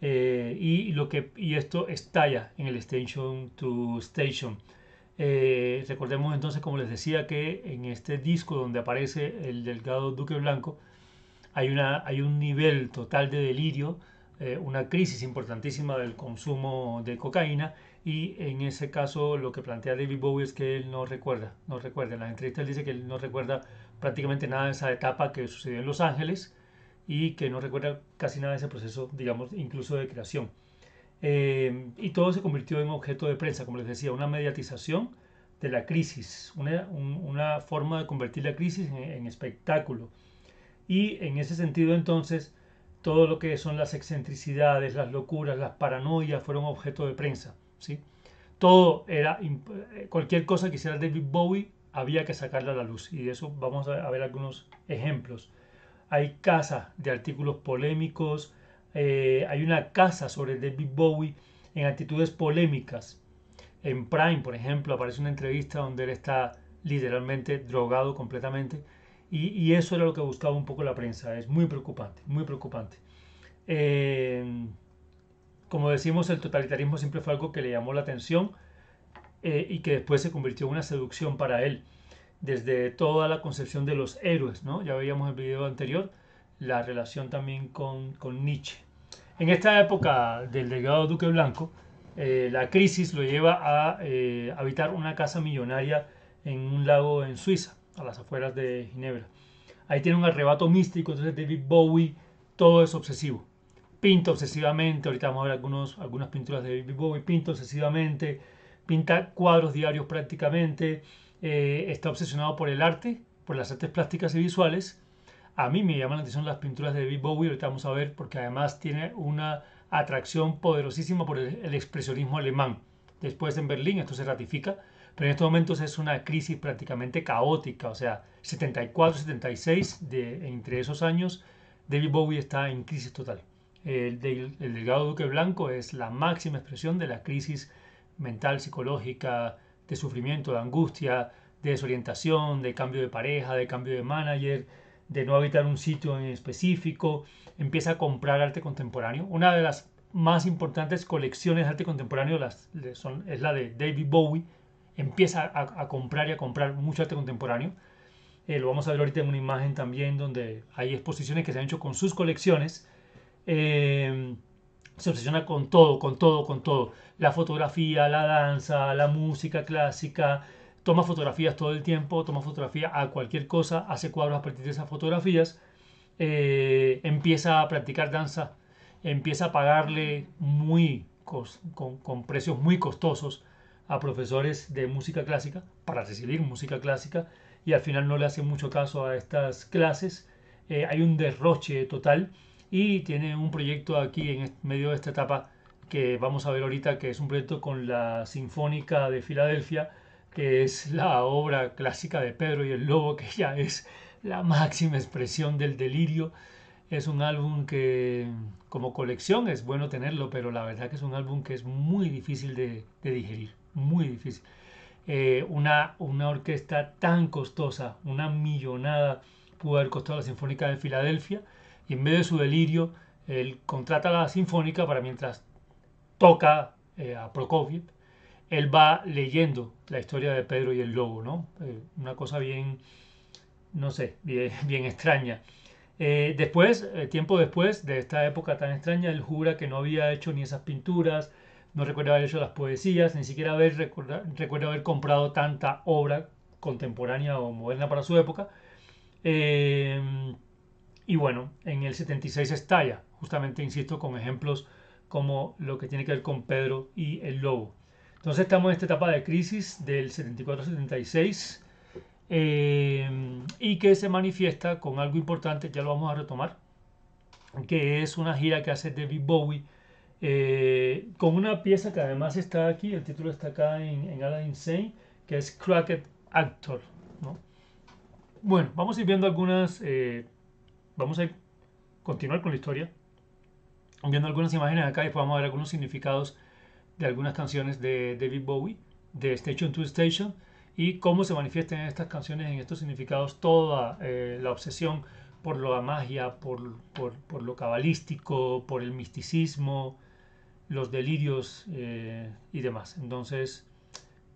eh, y, lo que, y esto estalla en el Station to Station. Eh, recordemos entonces, como les decía, que en este disco donde aparece el delgado Duque Blanco, hay, una, hay un nivel total de delirio, eh, una crisis importantísima del consumo de cocaína y en ese caso lo que plantea David Bowie es que él no recuerda, no recuerda. En entrevista dice que él no recuerda prácticamente nada de esa etapa que sucedió en Los Ángeles y que no recuerda casi nada de ese proceso, digamos, incluso de creación. Eh, y todo se convirtió en objeto de prensa, como les decía, una mediatización de la crisis, una, forma de convertir la crisis en, espectáculo. Y en ese sentido entonces, todo lo que son las excentricidades, las locuras, las paranoias fueron objeto de prensa. ¿sí? Todo era, eh, cualquier cosa que hiciera David Bowie había que sacarla a la luz. Y de eso vamos a ver algunos ejemplos. Hay casas de artículos polémicos, eh, hay una casa sobre David Bowie en actitudes polémicas. En Prime, por ejemplo, aparece una entrevista donde él está literalmente drogado completamente. Y, eso era lo que buscaba un poco la prensa. Es muy preocupante, muy preocupante. Eh, como decimos, el totalitarismo siempre fue algo que le llamó la atención eh, y que después se convirtió en una seducción para él. Desde toda la concepción de los héroes, ¿no? Ya veíamos el video anterior, la relación también con, Nietzsche. En esta época del legado Duque Blanco, eh, la crisis lo lleva a eh, habitar una casa millonaria en un lago en Suiza, a las afueras de Ginebra. Ahí tiene un arrebato místico, entonces David Bowie, todo es obsesivo. Pinta obsesivamente, ahorita vamos a ver algunos, algunas pinturas de David Bowie, pinta obsesivamente, pinta cuadros diarios prácticamente, eh, está obsesionado por el arte, por las artes plásticas y visuales, a mí me llaman la atención las pinturas de David Bowie, ahorita vamos a ver, porque además tiene una atracción poderosísima por el, expresionismo alemán. Después en Berlín esto se ratifica, pero en estos momentos es una crisis prácticamente caótica, o sea, 74, 76, entre esos años, David Bowie está en crisis total. El, el delgado duque blanco es la máxima expresión de la crisis mental, psicológica, de sufrimiento, de angustia, de desorientación, de cambio de pareja, de cambio de manager, de no habitar un sitio en específico, empieza a comprar arte contemporáneo. Una de las más importantes colecciones de arte contemporáneo son, es la de David Bowie. Empieza a, comprar y a comprar mucho arte contemporáneo. Eh, lo vamos a ver ahorita en una imagen también donde hay exposiciones que se han hecho con sus colecciones. Em, se obsesiona con todo, con todo, con todo. La fotografía, la danza, la música clásica, toma fotografías todo el tiempo, toma fotografía a cualquier cosa, hace cuadros a partir de esas fotografías, eh, empieza a practicar danza, empieza a pagarle muy con, precios muy costosos a profesores de música clásica para recibir música clásica y al final no le hace mucho caso a estas clases. Eh, hay un derroche total y tiene un proyecto aquí en medio de esta etapa que vamos a ver ahorita que es un proyecto con la Sinfónica de Filadelfia que es la obra clásica de Pedro y el Lobo, que ya es la máxima expresión del delirio. Es un álbum que como colección es bueno tenerlo, pero la verdad que es un álbum que es muy difícil de, digerir, muy difícil. Eh, una, una orquesta tan costosa, una millonada pudo haber costado la Sinfónica de Filadelfia, y en medio de su delirio, él contrata a la Sinfónica para mientras toca eh, a Prokofiev él va leyendo la historia de Pedro y el lobo, ¿no? Eh, una cosa bien, no sé, bien, extraña. Eh, después, eh, tiempo después de esta época tan extraña, él jura que no había hecho ni esas pinturas, no recuerda haber hecho las poesías, ni siquiera haber, recuerda, haber comprado tanta obra contemporánea o moderna para su época. y bueno, en el 76 estalla, justamente, insisto, con ejemplos como lo que tiene que ver con Pedro y el Lobo. Entonces estamos en esta etapa de crisis del 74-76 eh, y que se manifiesta con algo importante, ya lo vamos a retomar, que es una gira que hace David Bowie eh, con una pieza que además está aquí, el título está acá en, en Aladdin que es Cracked Actor. Bueno, vamos a ir viendo algunas, eh, vamos a continuar con la historia, viendo algunas imágenes acá y después vamos a ver algunos significados de algunas canciones de David Bowie, de Station to Station, y cómo se manifiestan estas canciones, en estos significados, toda eh, la obsesión por la magia, por, lo cabalístico, por el misticismo, los delirios eh, y demás. Entonces,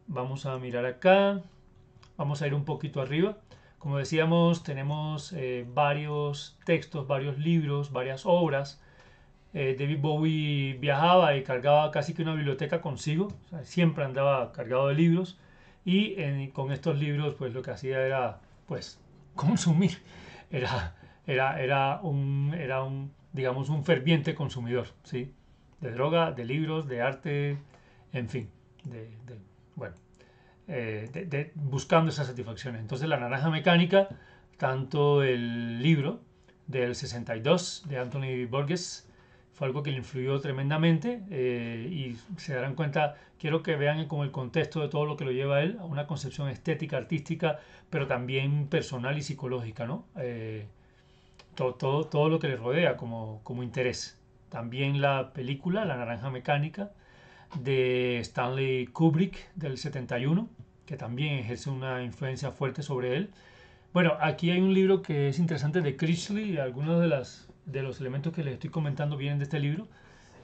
vamos a mirar acá, vamos a ir un poquito arriba. Como decíamos, tenemos eh, varios textos, varios libros, varias obras eh, David Bowie viajaba y cargaba casi que una biblioteca consigo, siempre andaba cargado de libros y con estos libros pues lo que hacía era pues consumir, era, era, era, un, era un, digamos, un ferviente consumidor, ¿sí? De droga, de libros, de arte, en fin, bueno, eh, buscando esas satisfacciones. Entonces la naranja mecánica, tanto el libro del 62 de Anthony Borges, fue algo que le influyó tremendamente eh, y se darán cuenta, quiero que vean como el contexto de todo lo que lo lleva a él, a una concepción estética, artística, pero también personal y psicológica, ¿no? Eh, todo, todo, todo, lo que le rodea como, como interés. También la película, La Naranja Mecánica, de Stanley Kubrick del 71, que también ejerce una influencia fuerte sobre él. Bueno, aquí hay un libro que es interesante de y algunas de las de los elementos que les estoy comentando vienen de este libro.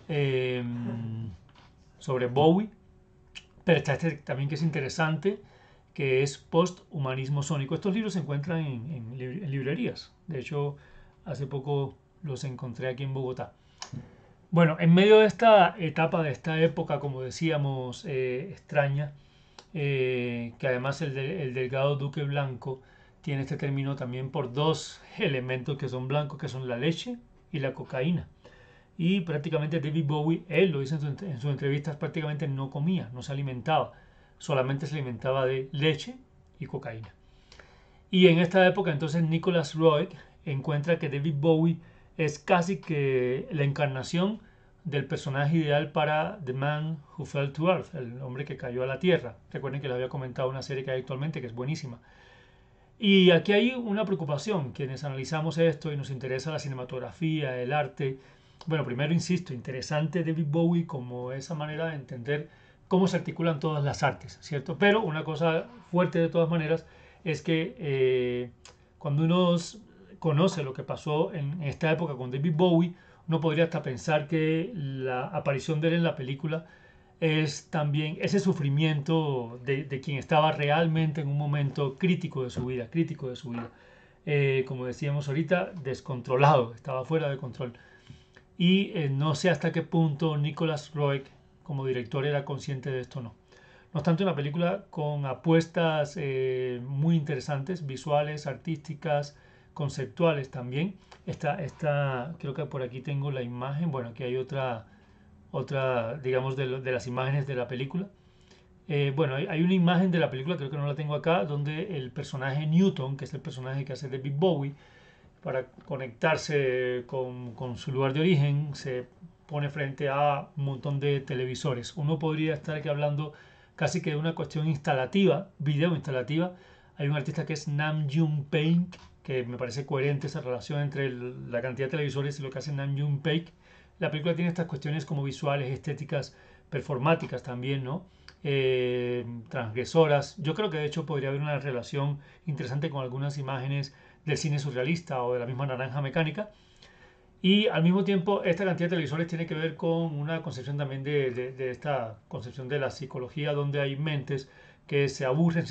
Eh, sobre Bowie. Pero está este también que es interesante, que es Post-Humanismo Sónico. Estos libros se encuentran en, librerías. De hecho, hace poco los encontré aquí en Bogotá. Bueno, en medio de esta etapa, de esta época, como decíamos, eh, extraña, eh, que además el delgado Duque Blanco tiene este término también por dos elementos que son blancos, que son la leche y la cocaína. Y prácticamente David Bowie, él lo dice en, sus entrevistas, prácticamente no comía, no se alimentaba, solamente se alimentaba de leche y cocaína. Y en esta época entonces Nicholas Royd encuentra que David Bowie es casi que la encarnación del personaje ideal para The Man Who Fell to Earth, el hombre que cayó a la Tierra. Recuerden que les había comentado una serie que hay actualmente que es buenísima. Y aquí hay una preocupación, quienes analizamos esto y nos interesa la cinematografía, el arte. Bueno, primero insisto, interesante David Bowie como esa manera de entender cómo se articulan todas las artes, ¿cierto? Pero una cosa fuerte de todas maneras es que eh, cuando uno conoce lo que pasó en esta época con David Bowie, uno podría hasta pensar que la aparición de él en la película es también ese sufrimiento de, quien estaba realmente en un momento crítico de su vida, crítico de su vida. Eh, como decíamos ahorita, descontrolado, estaba fuera de control. Y eh, no sé hasta qué punto Nicolas Roeg como director era consciente de esto o no. No obstante, una película con apuestas eh, muy interesantes, visuales, artísticas, conceptuales también. Esta, esta, creo que por aquí tengo la imagen, bueno, aquí hay otra otra, digamos, de, las imágenes de la película. Eh, bueno, hay, una imagen de la película, creo que no la tengo acá, donde el personaje Newton, que es el personaje que hace de Big Bowie, para conectarse con, su lugar de origen, se pone frente a un montón de televisores. Uno podría estar aquí hablando casi que de una cuestión instalativa, video instalativa. Hay un artista que es Nam June Paik, que me parece coherente esa relación entre la cantidad de televisores y lo que hace Nam June Paik la película tiene estas cuestiones como visuales, estéticas, performáticas también, ¿no? Eh, transgresoras. Yo creo que de hecho podría haber una relación interesante con algunas imágenes del cine surrealista o de la misma naranja mecánica. Y al mismo tiempo, esta cantidad de televisores tiene que ver con una concepción también de, esta concepción de la psicología, donde hay mentes que se aburren,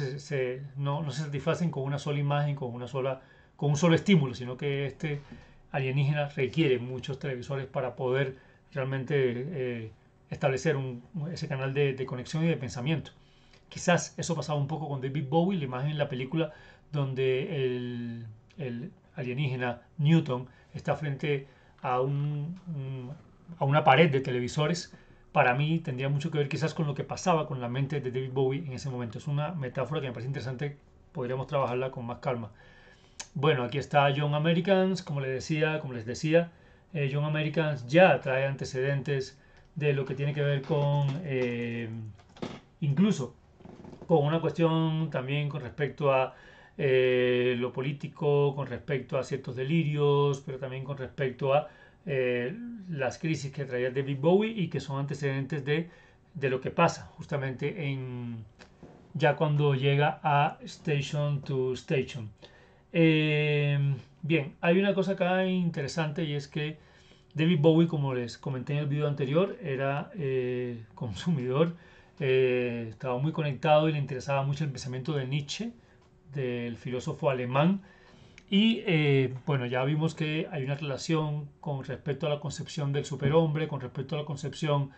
no, se satisfacen con una sola imagen, con, una sola, con un solo estímulo, sino que este alienígena requiere muchos televisores para poder realmente eh, establecer ese canal de, conexión y de pensamiento. Quizás eso pasaba un poco con David Bowie, la imagen en la película donde el, alienígena Newton está frente a, a una pared de televisores para mí tendría mucho que ver quizás con lo que pasaba con la mente de David Bowie en ese momento. Es una metáfora que me parece interesante, podríamos trabajarla con más calma. Bueno, aquí está Young Americans, como les decía, como les decía, Young eh, Americans ya trae antecedentes de lo que tiene que ver con eh, incluso con una cuestión también con respecto a eh, lo político, con respecto a ciertos delirios, pero también con respecto a las crisis que traía David Bowie y que son antecedentes de, de, lo que pasa justamente en ya cuando llega a Station to Station. Em, bien, hay una cosa acá interesante y es que David Bowie, como les comenté en el video anterior, era eh, consumidor, eh, estaba muy conectado y le interesaba mucho el pensamiento de Nietzsche, del filósofo alemán. Y eh, bueno, ya vimos que hay una relación con respecto a la concepción del superhombre, con respecto a la concepción,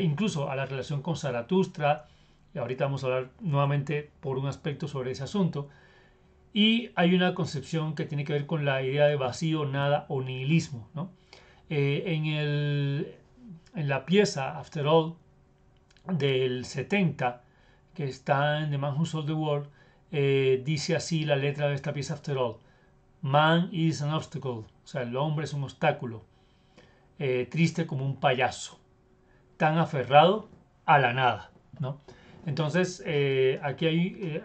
incluso a la relación con Zaratustra. Y ahorita vamos a hablar nuevamente por un aspecto sobre ese asunto. Y hay una concepción que tiene que ver con la idea de vacío, nada o nihilismo. Eh, en, en la pieza After All del 70, que está en The Man Who Sold the World, eh, dice así la letra de esta pieza After All. Man is an obstacle, o sea, el hombre es un obstáculo, eh, triste como un payaso, tan aferrado a la nada, ¿no? Entonces, eh, aquí hay, eh,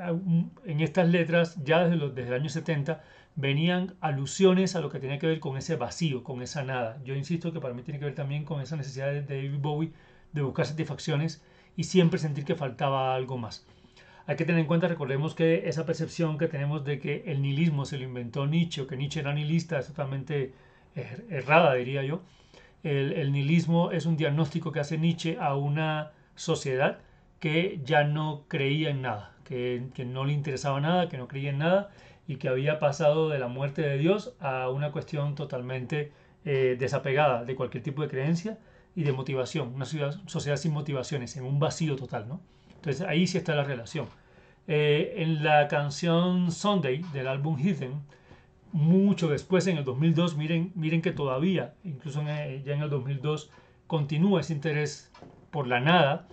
en estas letras, ya desde, los, desde el año 70, venían alusiones a lo que tenía que ver con ese vacío, con esa nada. Yo insisto que para mí tiene que ver también con esa necesidad de David Bowie de buscar satisfacciones y siempre sentir que faltaba algo más. Hay que tener en cuenta, recordemos que esa percepción que tenemos de que el nihilismo se lo inventó Nietzsche, o que Nietzsche era nihilista, es totalmente er, errada, diría yo. El, el nihilismo es un diagnóstico que hace Nietzsche a una sociedad que ya no creía en nada, que, no le interesaba nada, que no creía en nada y que había pasado de la muerte de Dios a una cuestión totalmente eh, desapegada de cualquier tipo de creencia y de motivación, una sociedad sin motivaciones, en un vacío total, ¿no? Entonces ahí sí está la relación. Eh, en la canción Sunday del álbum Hidden, mucho después, en el 2002, miren, miren que todavía, incluso eh, ya en el 2002, continúa ese interés por la nada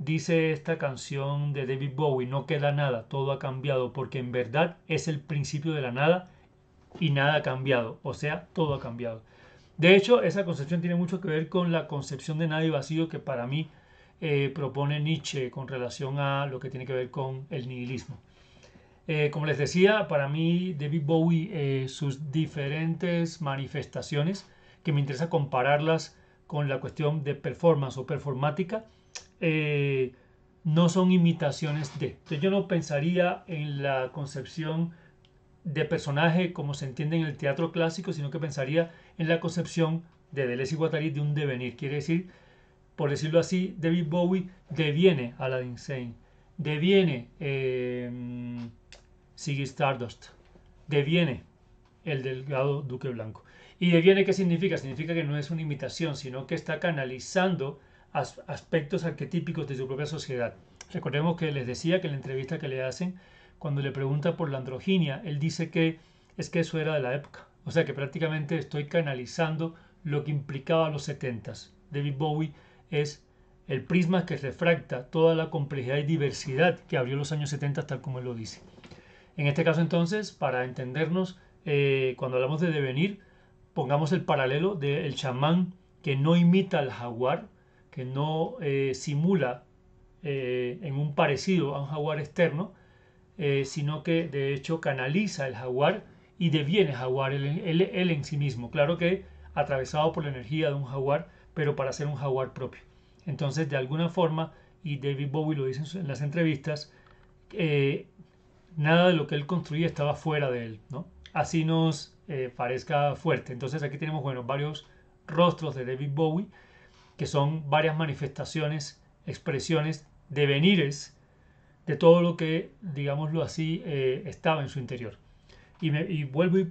Dice esta canción de David Bowie, no queda nada, todo ha cambiado, porque en verdad es el principio de la nada y nada ha cambiado, o sea, todo ha cambiado. De hecho, esa concepción tiene mucho que ver con la concepción de nada y vacío que para mí eh, propone Nietzsche con relación a lo que tiene que ver con el nihilismo. Eh, como les decía, para mí David Bowie, eh, sus diferentes manifestaciones, que me interesa compararlas con la cuestión de performance o performática, eh, no son imitaciones de. Entonces yo no pensaría en la concepción de personaje como se entiende en el teatro clásico, sino que pensaría en la concepción de Deleuze y Guattari de un devenir. Quiere decir, por decirlo así, David Bowie deviene Aladdin Sane, deviene eh, Stardust, deviene el delgado Duque Blanco. ¿Y deviene qué significa? Significa que no es una imitación, sino que está canalizando aspectos arquetípicos de su propia sociedad. Recordemos que les decía que en la entrevista que le hacen, cuando le pregunta por la androginia, él dice que es que eso era de la época. O sea que prácticamente estoy canalizando lo que implicaba los setentas David Bowie es el prisma que refracta toda la complejidad y diversidad que abrió los años 70 tal como él lo dice. En este caso entonces, para entendernos, eh, cuando hablamos de devenir, pongamos el paralelo del chamán que no imita al jaguar, que no eh, simula eh, en un parecido a un jaguar externo, eh, sino que de hecho canaliza el jaguar y deviene jaguar él, en sí mismo. Claro que atravesado por la energía de un jaguar, pero para ser un jaguar propio. Entonces, de alguna forma, y David Bowie lo dice en las entrevistas, nada de lo que él construía estaba fuera de él, ¿no? Así nos parezca fuerte. Entonces aquí tenemos, bueno, varios rostros de David Bowie que son varias manifestaciones, expresiones, devenires de todo lo que, digámoslo así, eh, estaba en su interior. Y, vuelvo y,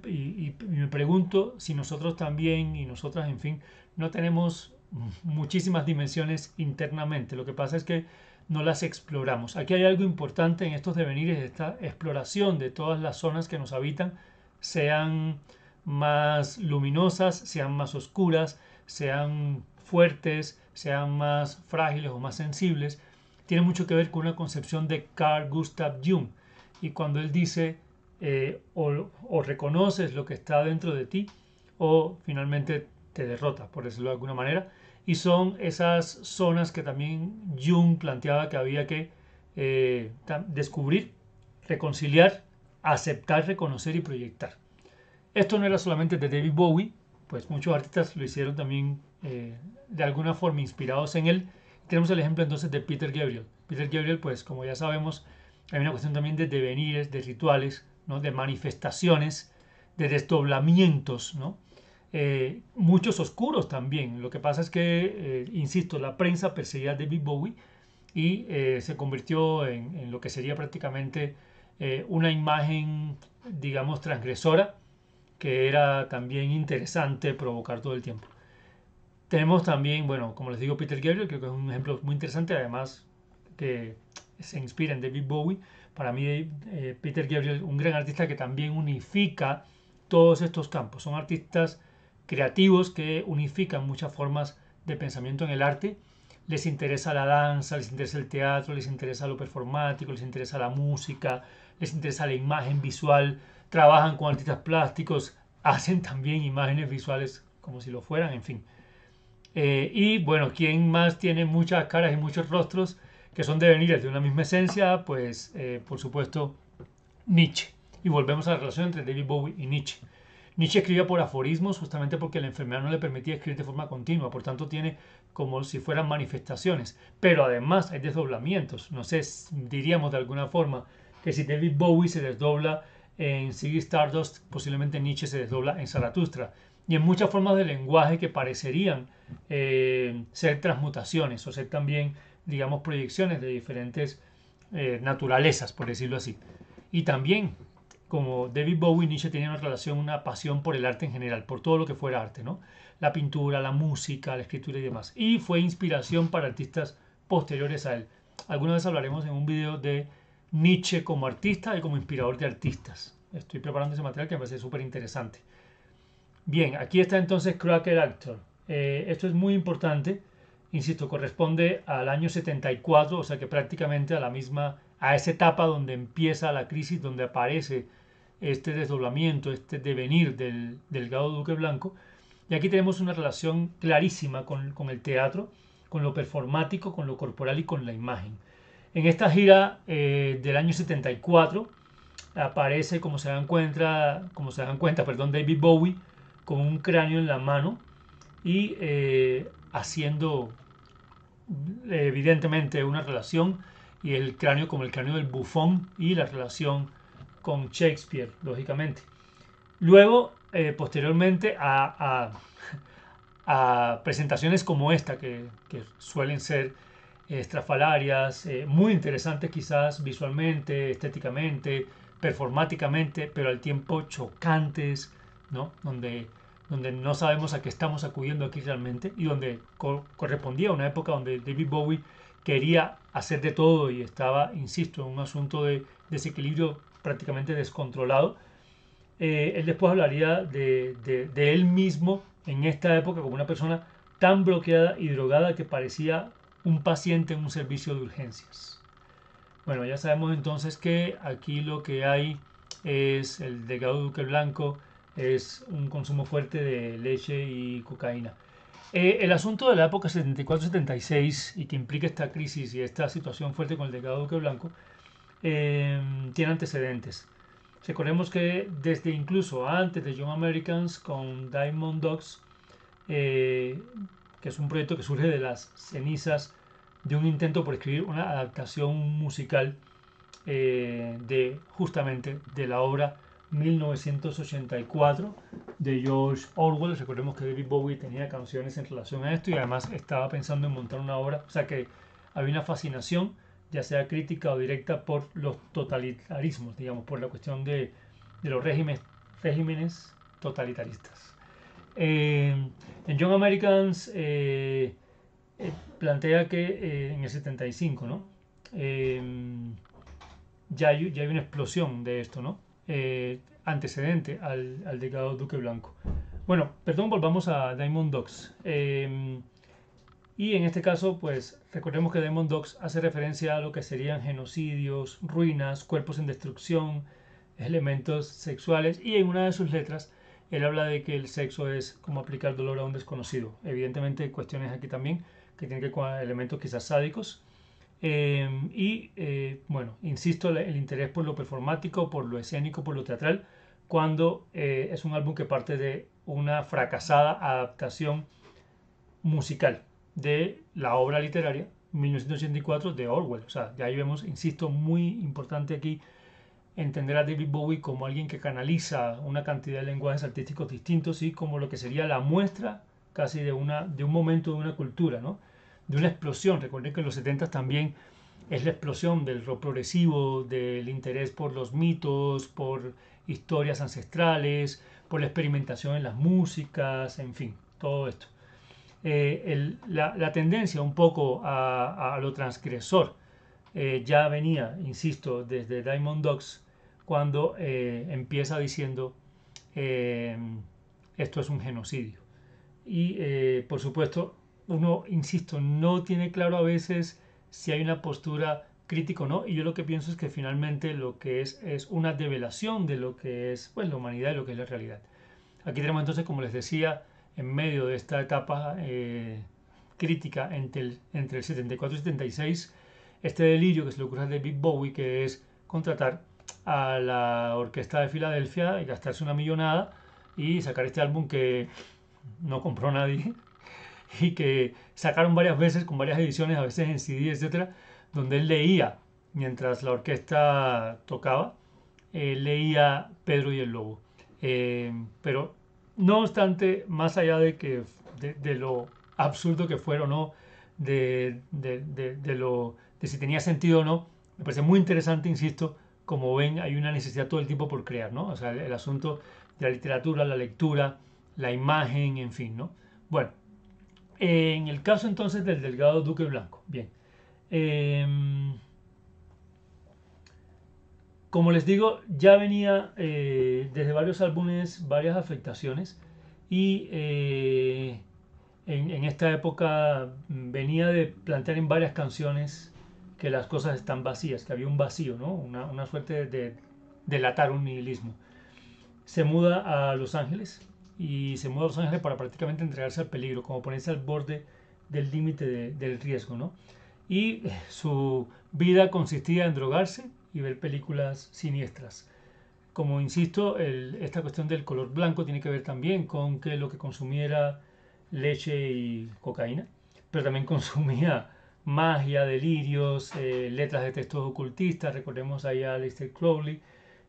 y me pregunto si nosotros también y nosotras, en fin, no tenemos muchísimas dimensiones internamente. Lo que pasa es que no las exploramos. Aquí hay algo importante en estos devenires, esta exploración de todas las zonas que nos habitan, sean más luminosas, sean más oscuras, sean fuertes, sean más frágiles o más sensibles, tiene mucho que ver con una concepción de Carl Gustav Jung. Y cuando él dice eh, o, reconoces lo que está dentro de ti o finalmente te derrotas, por decirlo de alguna manera. Y son esas zonas que también Jung planteaba que había que eh, descubrir, reconciliar, aceptar, reconocer y proyectar. Esto no era solamente de David Bowie, pues muchos artistas lo hicieron también eh, de alguna forma inspirados en él. Tenemos el ejemplo entonces de Peter Gabriel. Peter Gabriel, pues como ya sabemos, hay una cuestión también de devenires, de rituales, ¿no? de manifestaciones, de desdoblamientos, ¿no? Eh, muchos oscuros también. Lo que pasa es que, eh, insisto, la prensa perseguía a David Bowie y se convirtió en, lo que sería prácticamente una imagen, digamos, transgresora, que era también interesante provocar todo el tiempo. Tenemos también, bueno, como les digo, Peter Gabriel, creo que es un ejemplo muy interesante, además que se inspira en David Bowie. Para mí, eh, Peter Gabriel, es un gran artista que también unifica todos estos campos. Son artistas creativos que unifican muchas formas de pensamiento en el arte. Les interesa la danza, les interesa el teatro, les interesa lo performático, les interesa la música, les interesa la imagen visual. Trabajan con artistas plásticos, hacen también imágenes visuales como si lo fueran, en fin. Eh, y bueno, ¿quién más tiene muchas caras y muchos rostros que son devenidas de una misma esencia, pues eh, por supuesto Nietzsche. Y volvemos a la relación entre David Bowie y Nietzsche. Nietzsche escribía por aforismos justamente porque la enfermedad no le permitía escribir de forma continua, por tanto tiene como si fueran manifestaciones, pero además hay desdoblamientos, no sé, diríamos de alguna forma que si David Bowie se desdobla en Ziggy Stardust, posiblemente Nietzsche se desdobla en Zaratustra y en muchas formas de lenguaje que parecerían eh, ser transmutaciones o ser también, digamos, proyecciones de diferentes eh, naturalezas, por decirlo así. Y también, como David Bowie y Nietzsche tenían una relación, una pasión por el arte en general, por todo lo que fuera arte, ¿no? La pintura, la música, la escritura y demás. Y fue inspiración para artistas posteriores a él. Alguna vez hablaremos en un video de Nietzsche como artista y como inspirador de artistas. Estoy preparando ese material que me parece súper interesante. Bien, aquí está entonces Cracker Actor. Eh, esto es muy importante, insisto, corresponde al año 74, o sea que prácticamente a la misma, a esa etapa donde empieza la crisis, donde aparece este desdoblamiento, este devenir del delgado Duque Blanco. Y aquí tenemos una relación clarísima con, el teatro, con lo performático, con lo corporal y con la imagen. En esta gira eh, del año 74 aparece, como se dan cuenta, como se dan cuenta, perdón, David Bowie con un cráneo en la mano y eh, haciendo eh, evidentemente una relación y el cráneo como el cráneo del bufón y la relación con Shakespeare, lógicamente. Luego, eh, posteriormente, a, presentaciones como esta, que, suelen ser estrafalarias, muy interesantes quizás visualmente, estéticamente, performáticamente, pero al tiempo chocantes, ¿no? Donde donde no sabemos a qué estamos acudiendo aquí realmente y donde correspondía a una época donde David Bowie quería hacer de todo y estaba, insisto, en un asunto de desequilibrio prácticamente descontrolado. Eh, él después hablaría de, de él mismo en esta época como una persona tan bloqueada y drogada que parecía un paciente en un servicio de urgencias. Bueno, ya sabemos entonces que aquí lo que hay es el delgado duque blanco, es un consumo fuerte de leche y cocaína. Eh, el asunto de la época 74-76 y que implica esta crisis y esta situación fuerte con el delgado Duque Blanco eh, tiene antecedentes. Recordemos que desde incluso antes de Young Americans con Diamond Dogs, eh, que es un proyecto que surge de las cenizas de un intento por escribir una adaptación musical de justamente de la obra 1984 de George Orwell. Recordemos que David Bowie tenía canciones en relación a esto y además estaba pensando en montar una obra, o sea que había una fascinación, ya sea crítica o directa, por los totalitarismos, digamos, por la cuestión de, los regímenes, regímenes totalitaristas. Eh, en Young Americans eh, eh, plantea que en el 75, ¿no? ya hay una explosión de esto, ¿no? Eh, antecedente al, al Duque Blanco. Bueno, perdón, volvamos a Diamond Dogs. Eh, y en este caso, pues recordemos que Diamond Dogs hace referencia a lo que serían genocidios, ruinas, cuerpos en destrucción, elementos sexuales. Y en una de sus letras, él habla de que el sexo es como aplicar dolor a un desconocido. Evidentemente, cuestiones aquí también que tienen que ver con elementos quizás sádicos. Em, y eh, bueno, insisto, el, interés por lo performático, por lo escénico, por lo teatral, cuando eh, es un álbum que parte de una fracasada adaptación musical de la obra literaria 1984 de Orwell. O sea, ya ahí vemos, insisto, muy importante aquí entender a David Bowie como alguien que canaliza una cantidad de lenguajes artísticos distintos y como lo que sería la muestra casi de, una, de un momento de una cultura, ¿no? de una explosión. Recuerden que en los 70 también es la explosión del rock progresivo, del interés por los mitos, por historias ancestrales, por la experimentación en las músicas, en fin, todo esto. Eh, la, tendencia un poco a, lo transgresor eh, ya venía, insisto, desde Diamond Dogs, cuando eh, empieza diciendo esto es un genocidio. Y por supuesto, uno, insisto, no tiene claro a veces si hay una postura crítica o no. Y yo lo que pienso es que finalmente lo que es es una develación de lo que es pues, la humanidad y lo que es la realidad. Aquí tenemos entonces, como les decía, en medio de esta etapa eh, crítica entre el, entre el 74 y 76, este delirio que se le ocurre a David Bowie, que es contratar a la Orquesta de Filadelfia y gastarse una millonada y sacar este álbum que no compró nadie, y que sacaron varias veces con varias ediciones, a veces en CD, etcétera, donde él leía mientras la orquesta tocaba, leía Pedro y el Lobo. Eh, pero no obstante, más allá de que de, lo absurdo que fuera o no, de, lo de si tenía sentido o no, me parece muy interesante, insisto, como ven, hay una necesidad todo el tiempo por crear, ¿no? O sea, el asunto de la literatura, la lectura, la imagen, en fin, ¿no? Bueno, en el caso entonces del delgado Duque Blanco, bien. Em, como les digo, ya venía eh, desde varios álbumes varias afectaciones y eh, en, esta época venía de plantear en varias canciones que las cosas están vacías, que había un vacío, ¿no? una, suerte de delatar un nihilismo. Se muda a Los Ángeles y se mueve a Los Ángeles para prácticamente entregarse al peligro, como ponerse al borde del límite del riesgo, ¿no? Y eh, su vida consistía en drogarse y ver películas siniestras. Como insisto, esta cuestión del color blanco tiene que ver también con que lo que consumiera leche y cocaína, pero también consumía magia, delirios, eh, letras de textos ocultistas, recordemos ahí a Lester Crowley,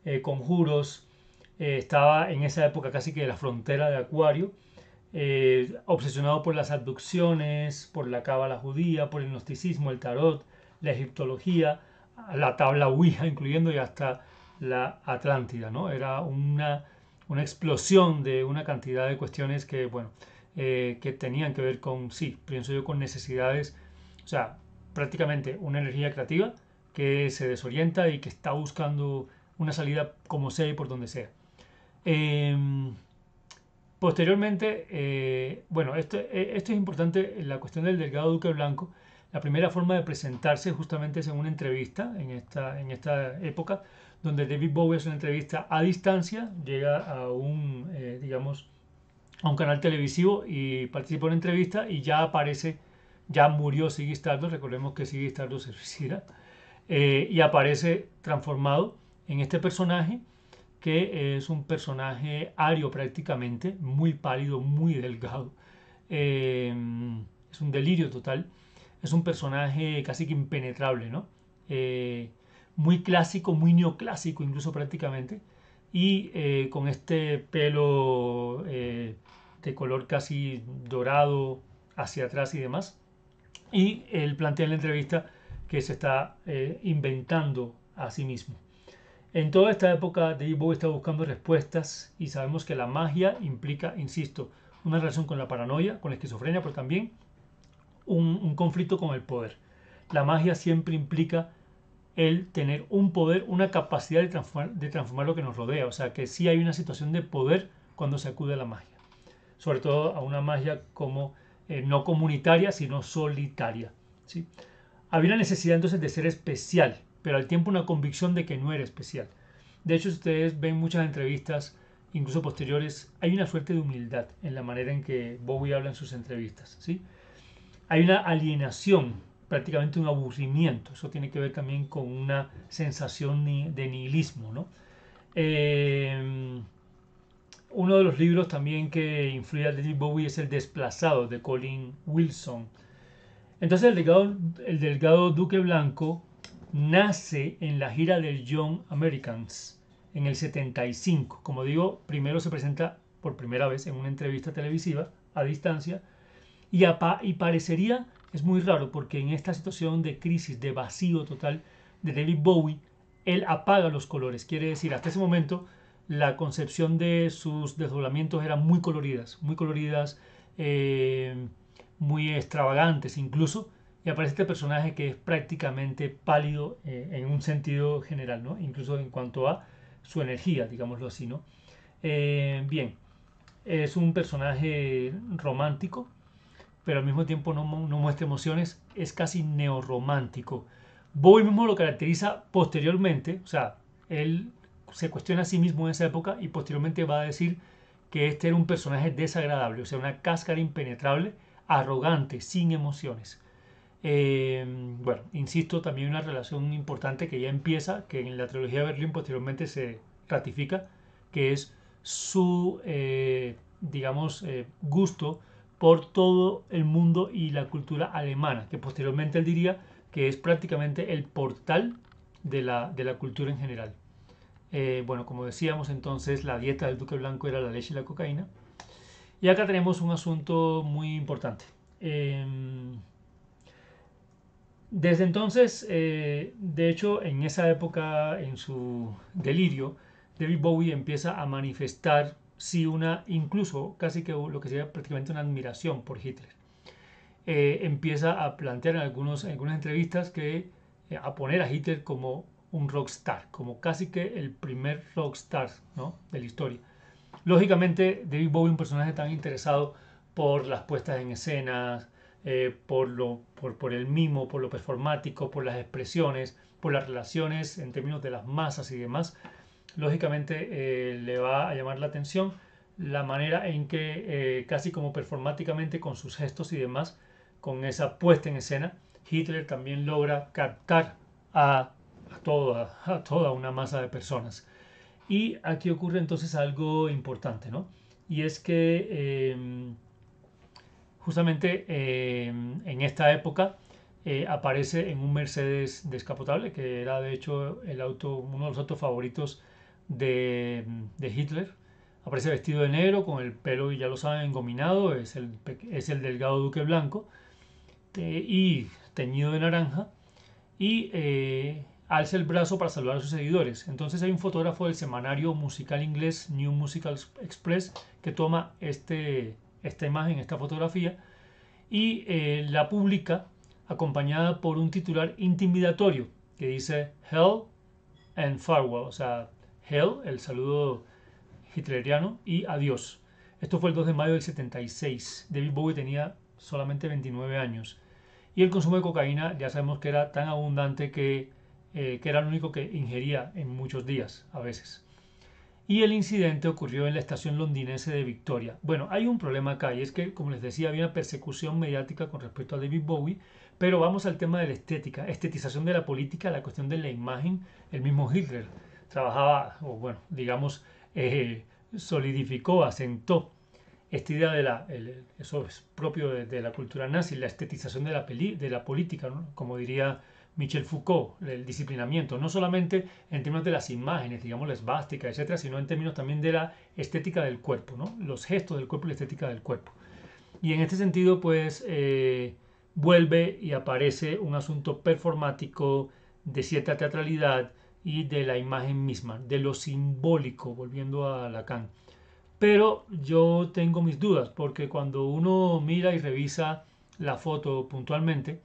eh, conjuros, eh, estaba en esa época casi que de la frontera de Acuario, eh, obsesionado por las abducciones, por la cábala judía, por el gnosticismo, el tarot, la egiptología, la tabla Ouija, incluyendo y hasta la Atlántida, ¿no? Era una, explosión de una cantidad de cuestiones que, bueno, eh, que tenían que ver con, sí, pienso yo, con necesidades, o sea, prácticamente una energía creativa que se desorienta y que está buscando una salida como sea y por donde sea. Em, posteriormente, eh, bueno, eh, esto, es importante, la cuestión del delgado duque blanco. La primera forma de presentarse justamente es en una entrevista, en esta, en esta época, donde David Bowie hace una entrevista a distancia, llega a un, eh, digamos, a un canal televisivo y participa en una entrevista y ya aparece, ya murió sigue recordemos que sigue se suicida, y aparece transformado en este personaje que es un personaje ario prácticamente, muy pálido, muy delgado. Eh, es un delirio total. Es un personaje casi que impenetrable, ¿no? Eh, muy clásico, muy neoclásico incluso prácticamente. Y eh, con este pelo de color casi dorado hacia atrás y demás. Y el plantea en la entrevista que se está inventando a sí mismo. En toda esta época, de Bowie está buscando respuestas y sabemos que la magia implica, insisto, una relación con la paranoia, con la esquizofrenia, pero también un, conflicto con el poder. La magia siempre implica el tener un poder, una capacidad de transformar, lo que nos rodea. O sea que sí hay una situación de poder cuando se acude a la magia. Sobre todo a una magia como eh, no comunitaria, sino solitaria. ¿sí? Había la necesidad entonces de ser especial, pero al tiempo una convicción de que no era especial. De hecho, ustedes ven muchas entrevistas, incluso posteriores, hay una suerte de humildad en la manera en que Bowie habla en sus entrevistas. ¿sí? Hay una alienación, prácticamente un aburrimiento. Eso tiene que ver también con una sensación de nihilismo. ¿no? Eh, uno de los libros también que influye a David Bowie es El desplazado de Colin Wilson. Entonces el delgado Duque Blanco nace en la gira del Young Americans en el 75. Como digo, primero se presenta por primera vez en una entrevista televisiva a distancia y, y parecería, es muy raro porque en esta situación de crisis, de vacío total de David Bowie, él apaga los colores. Quiere decir, hasta ese momento la concepción de sus desdoblamientos eran muy coloridas, muy coloridas, eh, muy extravagantes incluso, y aparece este personaje que es prácticamente pálido eh, en un sentido general, ¿no? Incluso en cuanto a su energía, digámoslo así, ¿no? Eh, bien, es un personaje romántico, pero al mismo tiempo no, no muestra emociones, es casi neorromántico. Bowie mismo lo caracteriza posteriormente, o sea, él se cuestiona a sí mismo en esa época y posteriormente va a decir que este era un personaje desagradable, o sea, una cáscara impenetrable, arrogante, sin emociones. Eh, bueno, insisto, también una relación importante que ya empieza, que en la trilogía de Berlín posteriormente se ratifica, que es su, eh, digamos, eh, gusto por todo el mundo y la cultura alemana, que posteriormente él diría que es prácticamente el portal de la, de la cultura en general. bueno, como decíamos entonces, la dieta del duque blanco era la leche y la cocaína. Y acá tenemos un asunto muy importante. Eh, desde entonces, eh, de hecho, en esa época, en su delirio, David Bowie empieza a manifestar, sí, una, incluso casi que lo que sería prácticamente una admiración por Hitler. Eh, empieza a plantear en, algunas entrevistas que, eh, a poner a Hitler como un rockstar, como casi que el primer rockstar ¿no? de la historia. Lógicamente, David Bowie, un personaje tan interesado por las puestas en escenas, eh, por, lo, por, el mimo, por lo performático, por las expresiones, por las relaciones en términos de las masas y demás, lógicamente eh, le va a llamar la atención la manera en que eh, casi como performáticamente con sus gestos y demás, con esa puesta en escena, Hitler también logra captar a, toda, a toda una masa de personas. Y aquí ocurre entonces algo importante, ¿no? Y es que em, justamente eh, en esta época eh, aparece en un Mercedes descapotable, que era de hecho el auto, uno de los autos favoritos de, Hitler. Aparece vestido de negro, con el pelo, ya lo saben, engominado, es el, es el delgado duque blanco, y teñido de naranja, y eh, alza el brazo para saludar a sus seguidores. Entonces hay un fotógrafo del semanario musical inglés New Musical Express que toma este, esta imagen, esta fotografía, y eh, la publica acompañada por un titular intimidatorio que dice Hell and Farewell, o sea, Hell, el saludo hitleriano, y adiós. Esto fue el 2 de mayo del 76. David Bowie tenía solamente 29 años. Y el consumo de cocaína ya sabemos que era tan abundante que, eh, que era lo único que ingería en muchos días, a veces y el incidente ocurrió en la estación londinense de Victoria. Bueno, hay un problema acá y es que, como les decía, había una persecución mediática con respecto a David Bowie, pero vamos al tema de la estética, estetización de la política, la cuestión de la imagen. El mismo Hitler trabajaba, o bueno, digamos, eh, solidificó, asentó esta idea de la, eso es propio de, la cultura nazi, la estetización de la, peli, de la política, como diría Michel Foucault, el disciplinamiento, no solamente en términos de las imágenes, digamos la esvástica, etcétera, sino en términos también de la estética del cuerpo, ¿no? los gestos del cuerpo y la estética del cuerpo. Y en este sentido, pues eh, vuelve y aparece un asunto performático de cierta teatralidad y de la imagen misma, de lo simbólico, volviendo a Lacan. Pero yo tengo mis dudas, porque cuando uno mira y revisa la foto puntualmente,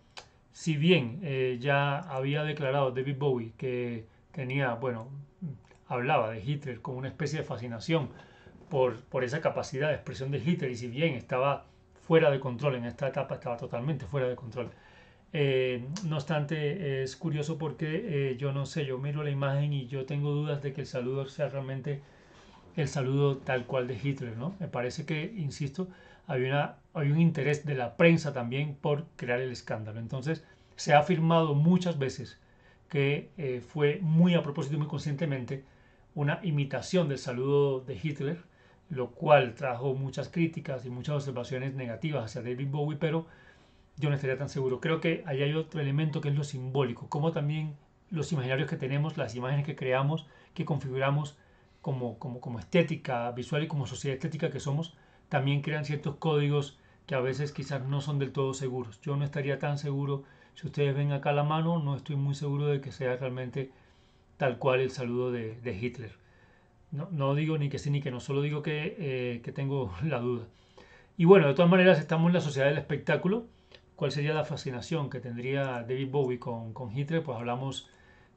si bien eh, ya había declarado David Bowie que tenía, bueno, hablaba de Hitler con una especie de fascinación por, esa capacidad de expresión de Hitler y si bien estaba fuera de control en esta etapa, estaba totalmente fuera de control. Eh, no obstante, es curioso porque eh, yo no sé, yo miro la imagen y yo tengo dudas de que el saludo sea realmente el saludo tal cual de Hitler, ¿no? Me parece que, insisto, hay, un interés de la prensa también por crear el escándalo. Entonces, se ha afirmado muchas veces que eh, fue muy a propósito y muy conscientemente una imitación del saludo de Hitler, lo cual trajo muchas críticas y muchas observaciones negativas hacia David Bowie, pero yo no estaría tan seguro. Creo que ahí hay otro elemento que es lo simbólico, como también los imaginarios que tenemos, las imágenes que creamos, que configuramos como estética visual y como sociedad estética que somos, también crean ciertos códigos que a veces quizás no son del todo seguros. Yo no estaría tan seguro, si ustedes ven acá la mano, no estoy muy seguro de que sea realmente tal cual el saludo de, Hitler. No, digo ni que sí ni que no, solo digo que, eh, tengo la duda. Y bueno, de todas maneras estamos en la sociedad del espectáculo. ¿Cuál sería la fascinación que tendría David Bowie con, con Hitler? Pues hablamos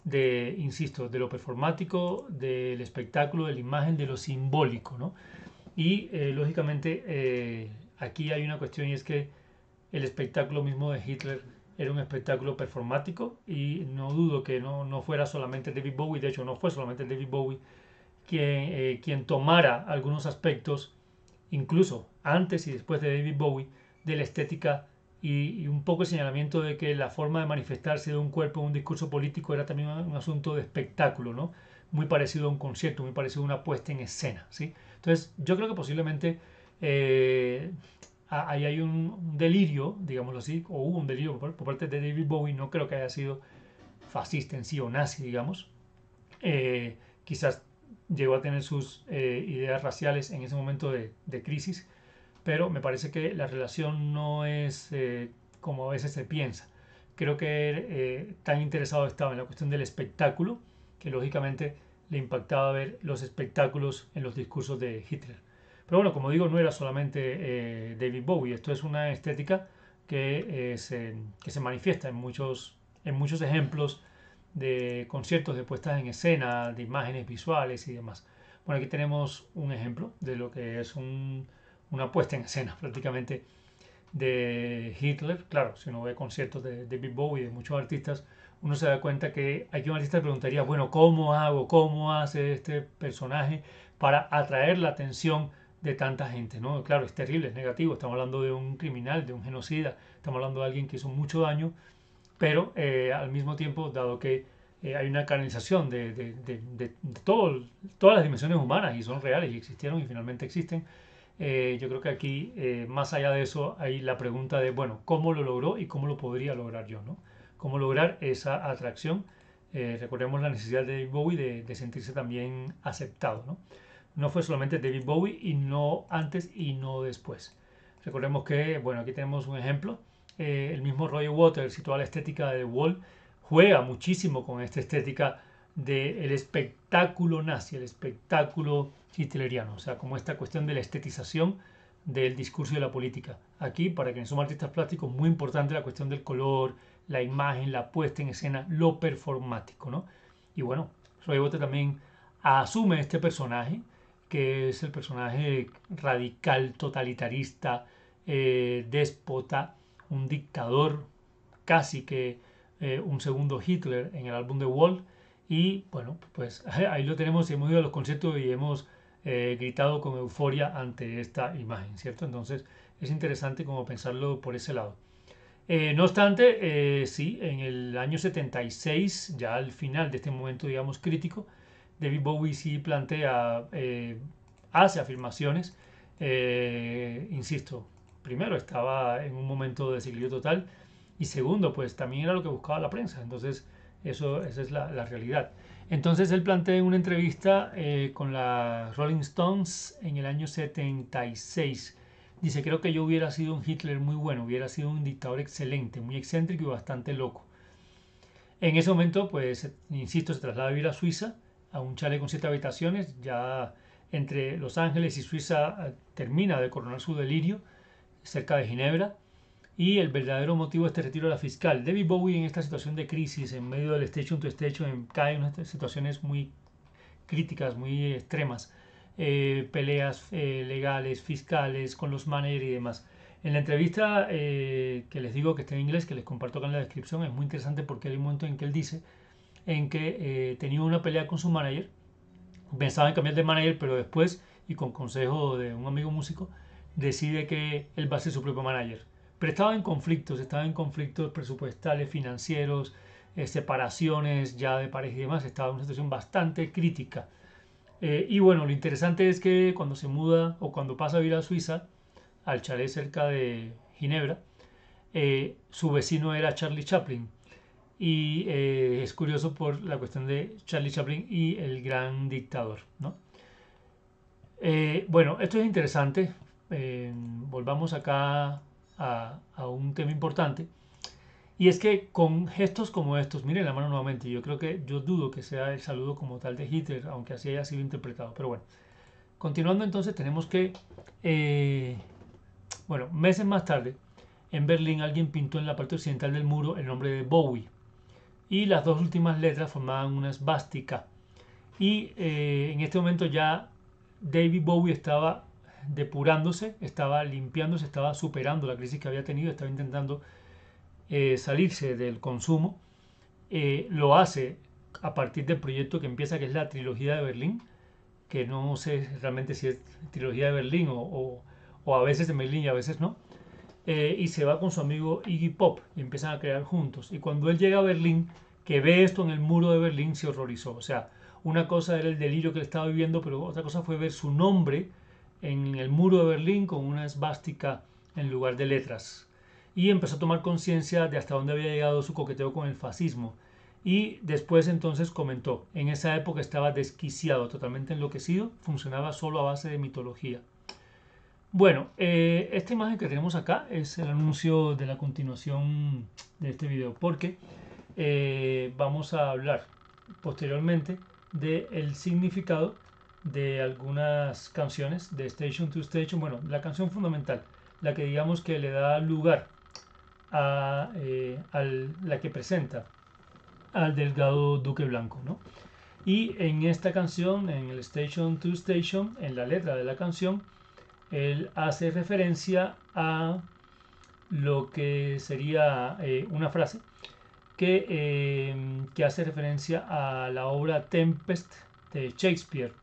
de, insisto, de lo performático, del espectáculo, de la imagen, de lo simbólico, ¿no? Y eh, lógicamente eh, aquí hay una cuestión y es que el espectáculo mismo de Hitler era un espectáculo performático y no dudo que no, fuera solamente David Bowie, de hecho no fue solamente David Bowie quien, eh, quien tomara algunos aspectos, incluso antes y después de David Bowie, de la estética y, un poco el señalamiento de que la forma de manifestarse de un cuerpo en un discurso político era también un, asunto de espectáculo, ¿no? Muy parecido a un concierto, muy parecido a una puesta en escena, ¿sí? Entonces, yo creo que posiblemente eh, ahí hay un delirio, digámoslo así, o hubo un delirio por, parte de David Bowie, no creo que haya sido fascista en sí o nazi, digamos. Eh, quizás llegó a tener sus eh, ideas raciales en ese momento de, de, crisis, pero me parece que la relación no es como a veces se piensa. Creo que tan interesado estaba en la cuestión del espectáculo, que lógicamente le impactaba ver los espectáculos en los discursos de Hitler. Pero bueno, como digo, no era solamente eh, David Bowie, esto es una estética que, eh, se, que se, manifiesta en muchos, en muchos ejemplos de conciertos, de puestas en escena, de imágenes visuales y demás. Bueno, aquí tenemos un ejemplo de lo que es una puesta en escena prácticamente de Hitler. Claro, si uno ve conciertos de, de David Bowie y de muchos artistas, uno se da cuenta que aquí un artista preguntaría, bueno, ¿cómo hago? ¿Cómo hace este personaje para atraer la atención de tanta gente? ¿no? Claro, es terrible, es negativo, estamos hablando de un criminal, de un genocida, estamos hablando de alguien que hizo mucho daño, pero eh, al mismo tiempo, dado que eh, hay una canalización de, de, todas las dimensiones humanas y son reales y existieron y finalmente existen, eh, yo creo que aquí, más allá de eso, hay la pregunta de, bueno, ¿cómo lo logró y cómo lo podría lograr yo? ¿no? cómo lograr esa atracción. Eh, recordemos la necesidad de David Bowie de, sentirse también aceptado. ¿no? ¿no? fue solamente David Bowie y no antes y no después. Recordemos que, bueno, aquí tenemos un ejemplo. Eh, el mismo Roy Waters y toda la estética de Wall juega muchísimo con esta estética del espectáculo nazi, el espectáculo hitleriano, o sea, como esta cuestión de la estetización del discurso y de la política. Aquí, para quienes son artistas plásticos, muy importante la cuestión del color, la imagen, la puesta en escena, lo performático, ¿no? Y bueno, Roy Bote también asume este personaje, que es el personaje radical, totalitarista, eh, déspota, un dictador, casi que eh, un segundo Hitler en el álbum de Wall. Y bueno, pues ahí lo tenemos, hemos ido a los conciertos y hemos eh, gritado con euforia ante esta imagen, ¿cierto? Entonces es interesante como pensarlo por ese lado. Eh, no obstante, eh, sí, en el año 76, ya al final de este momento, digamos, crítico, David Bowie sí plantea, eh, hace afirmaciones, insisto, primero estaba en un momento de desequilibrio total y segundo, pues también era lo que buscaba la prensa, entonces eso, esa es la, realidad. Entonces él plantea una entrevista con la Rolling Stones en el año 76, Dice, creo que yo hubiera sido un Hitler muy bueno, hubiera sido un dictador excelente, muy excéntrico y bastante loco. En ese momento, pues, insisto, se traslada a vivir a Suiza, a un chalet con siete habitaciones, ya entre Los Ángeles y Suiza eh, termina de coronar su delirio, cerca de Ginebra. Y el verdadero motivo de este retiro la fiscal. David Bowie en esta situación de crisis, en medio del estrecho to station, cae en situaciones muy críticas, muy extremas. Eh, peleas eh, legales, fiscales, con los managers y demás. En la entrevista eh, que les digo que está en inglés, que les comparto acá en la descripción, es muy interesante porque hay un momento en que él dice en que tenía una pelea con su manager, pensaba en cambiar de manager, pero después, y con consejo de un amigo músico, decide que él va a ser su propio manager. Pero estaba en conflictos, estaba en conflictos presupuestales, financieros, separaciones ya de pareja y demás, estaba en una situación bastante crítica eh, y bueno, lo interesante es que cuando se muda o cuando pasa a vivir a Suiza, al chalet cerca de Ginebra, eh, su vecino era Charlie Chaplin. Y eh, es curioso por la cuestión de Charlie Chaplin y el gran dictador. bueno, esto es interesante. volvamos acá a un tema importante. Y es que con gestos como estos, miren la mano nuevamente, yo creo que yo dudo que sea el saludo como tal de Hitler, aunque así haya sido interpretado. Pero bueno, continuando entonces tenemos que, eh, bueno, meses más tarde, en Berlín alguien pintó en la parte occidental del muro el nombre de Bowie. Y las dos últimas letras formaban una esvástica. Y eh, en este momento ya David Bowie estaba depurándose, estaba limpiándose, estaba superando la crisis que había tenido, estaba intentando eh, salirse del consumo, eh, lo hace a partir del proyecto que empieza, que es la trilogía de Berlín, que no sé realmente si es trilogía de Berlín o, a veces de Berlín y a veces no, eh, y se va con su amigo Iggy Pop y empiezan a crear juntos. Y cuando él llega a Berlín, que ve esto en el muro de Berlín, se horrorizó. O sea, una cosa era el delirio que le estaba viviendo, pero otra cosa fue ver su nombre en el muro de Berlín con una esvástica en lugar de letras, y empezó a tomar conciencia de hasta dónde había llegado su coqueteo con el fascismo. Y después entonces comentó, en esa época estaba desquiciado, totalmente enloquecido, funcionaba solo a base de mitología. Bueno, eh, esta imagen que tenemos acá es el anuncio de la continuación de este video, porque eh, vamos a hablar posteriormente del significado de algunas canciones de Station to Station, bueno, la canción fundamental, la que digamos que le da lugar a, eh, la que presenta al delgado Duque Blanco, Y en esta canción, en el Station to Station, en la letra de la canción, él hace referencia a lo que sería eh, una frase que, eh, que, hace referencia a la obra Tempest de Shakespeare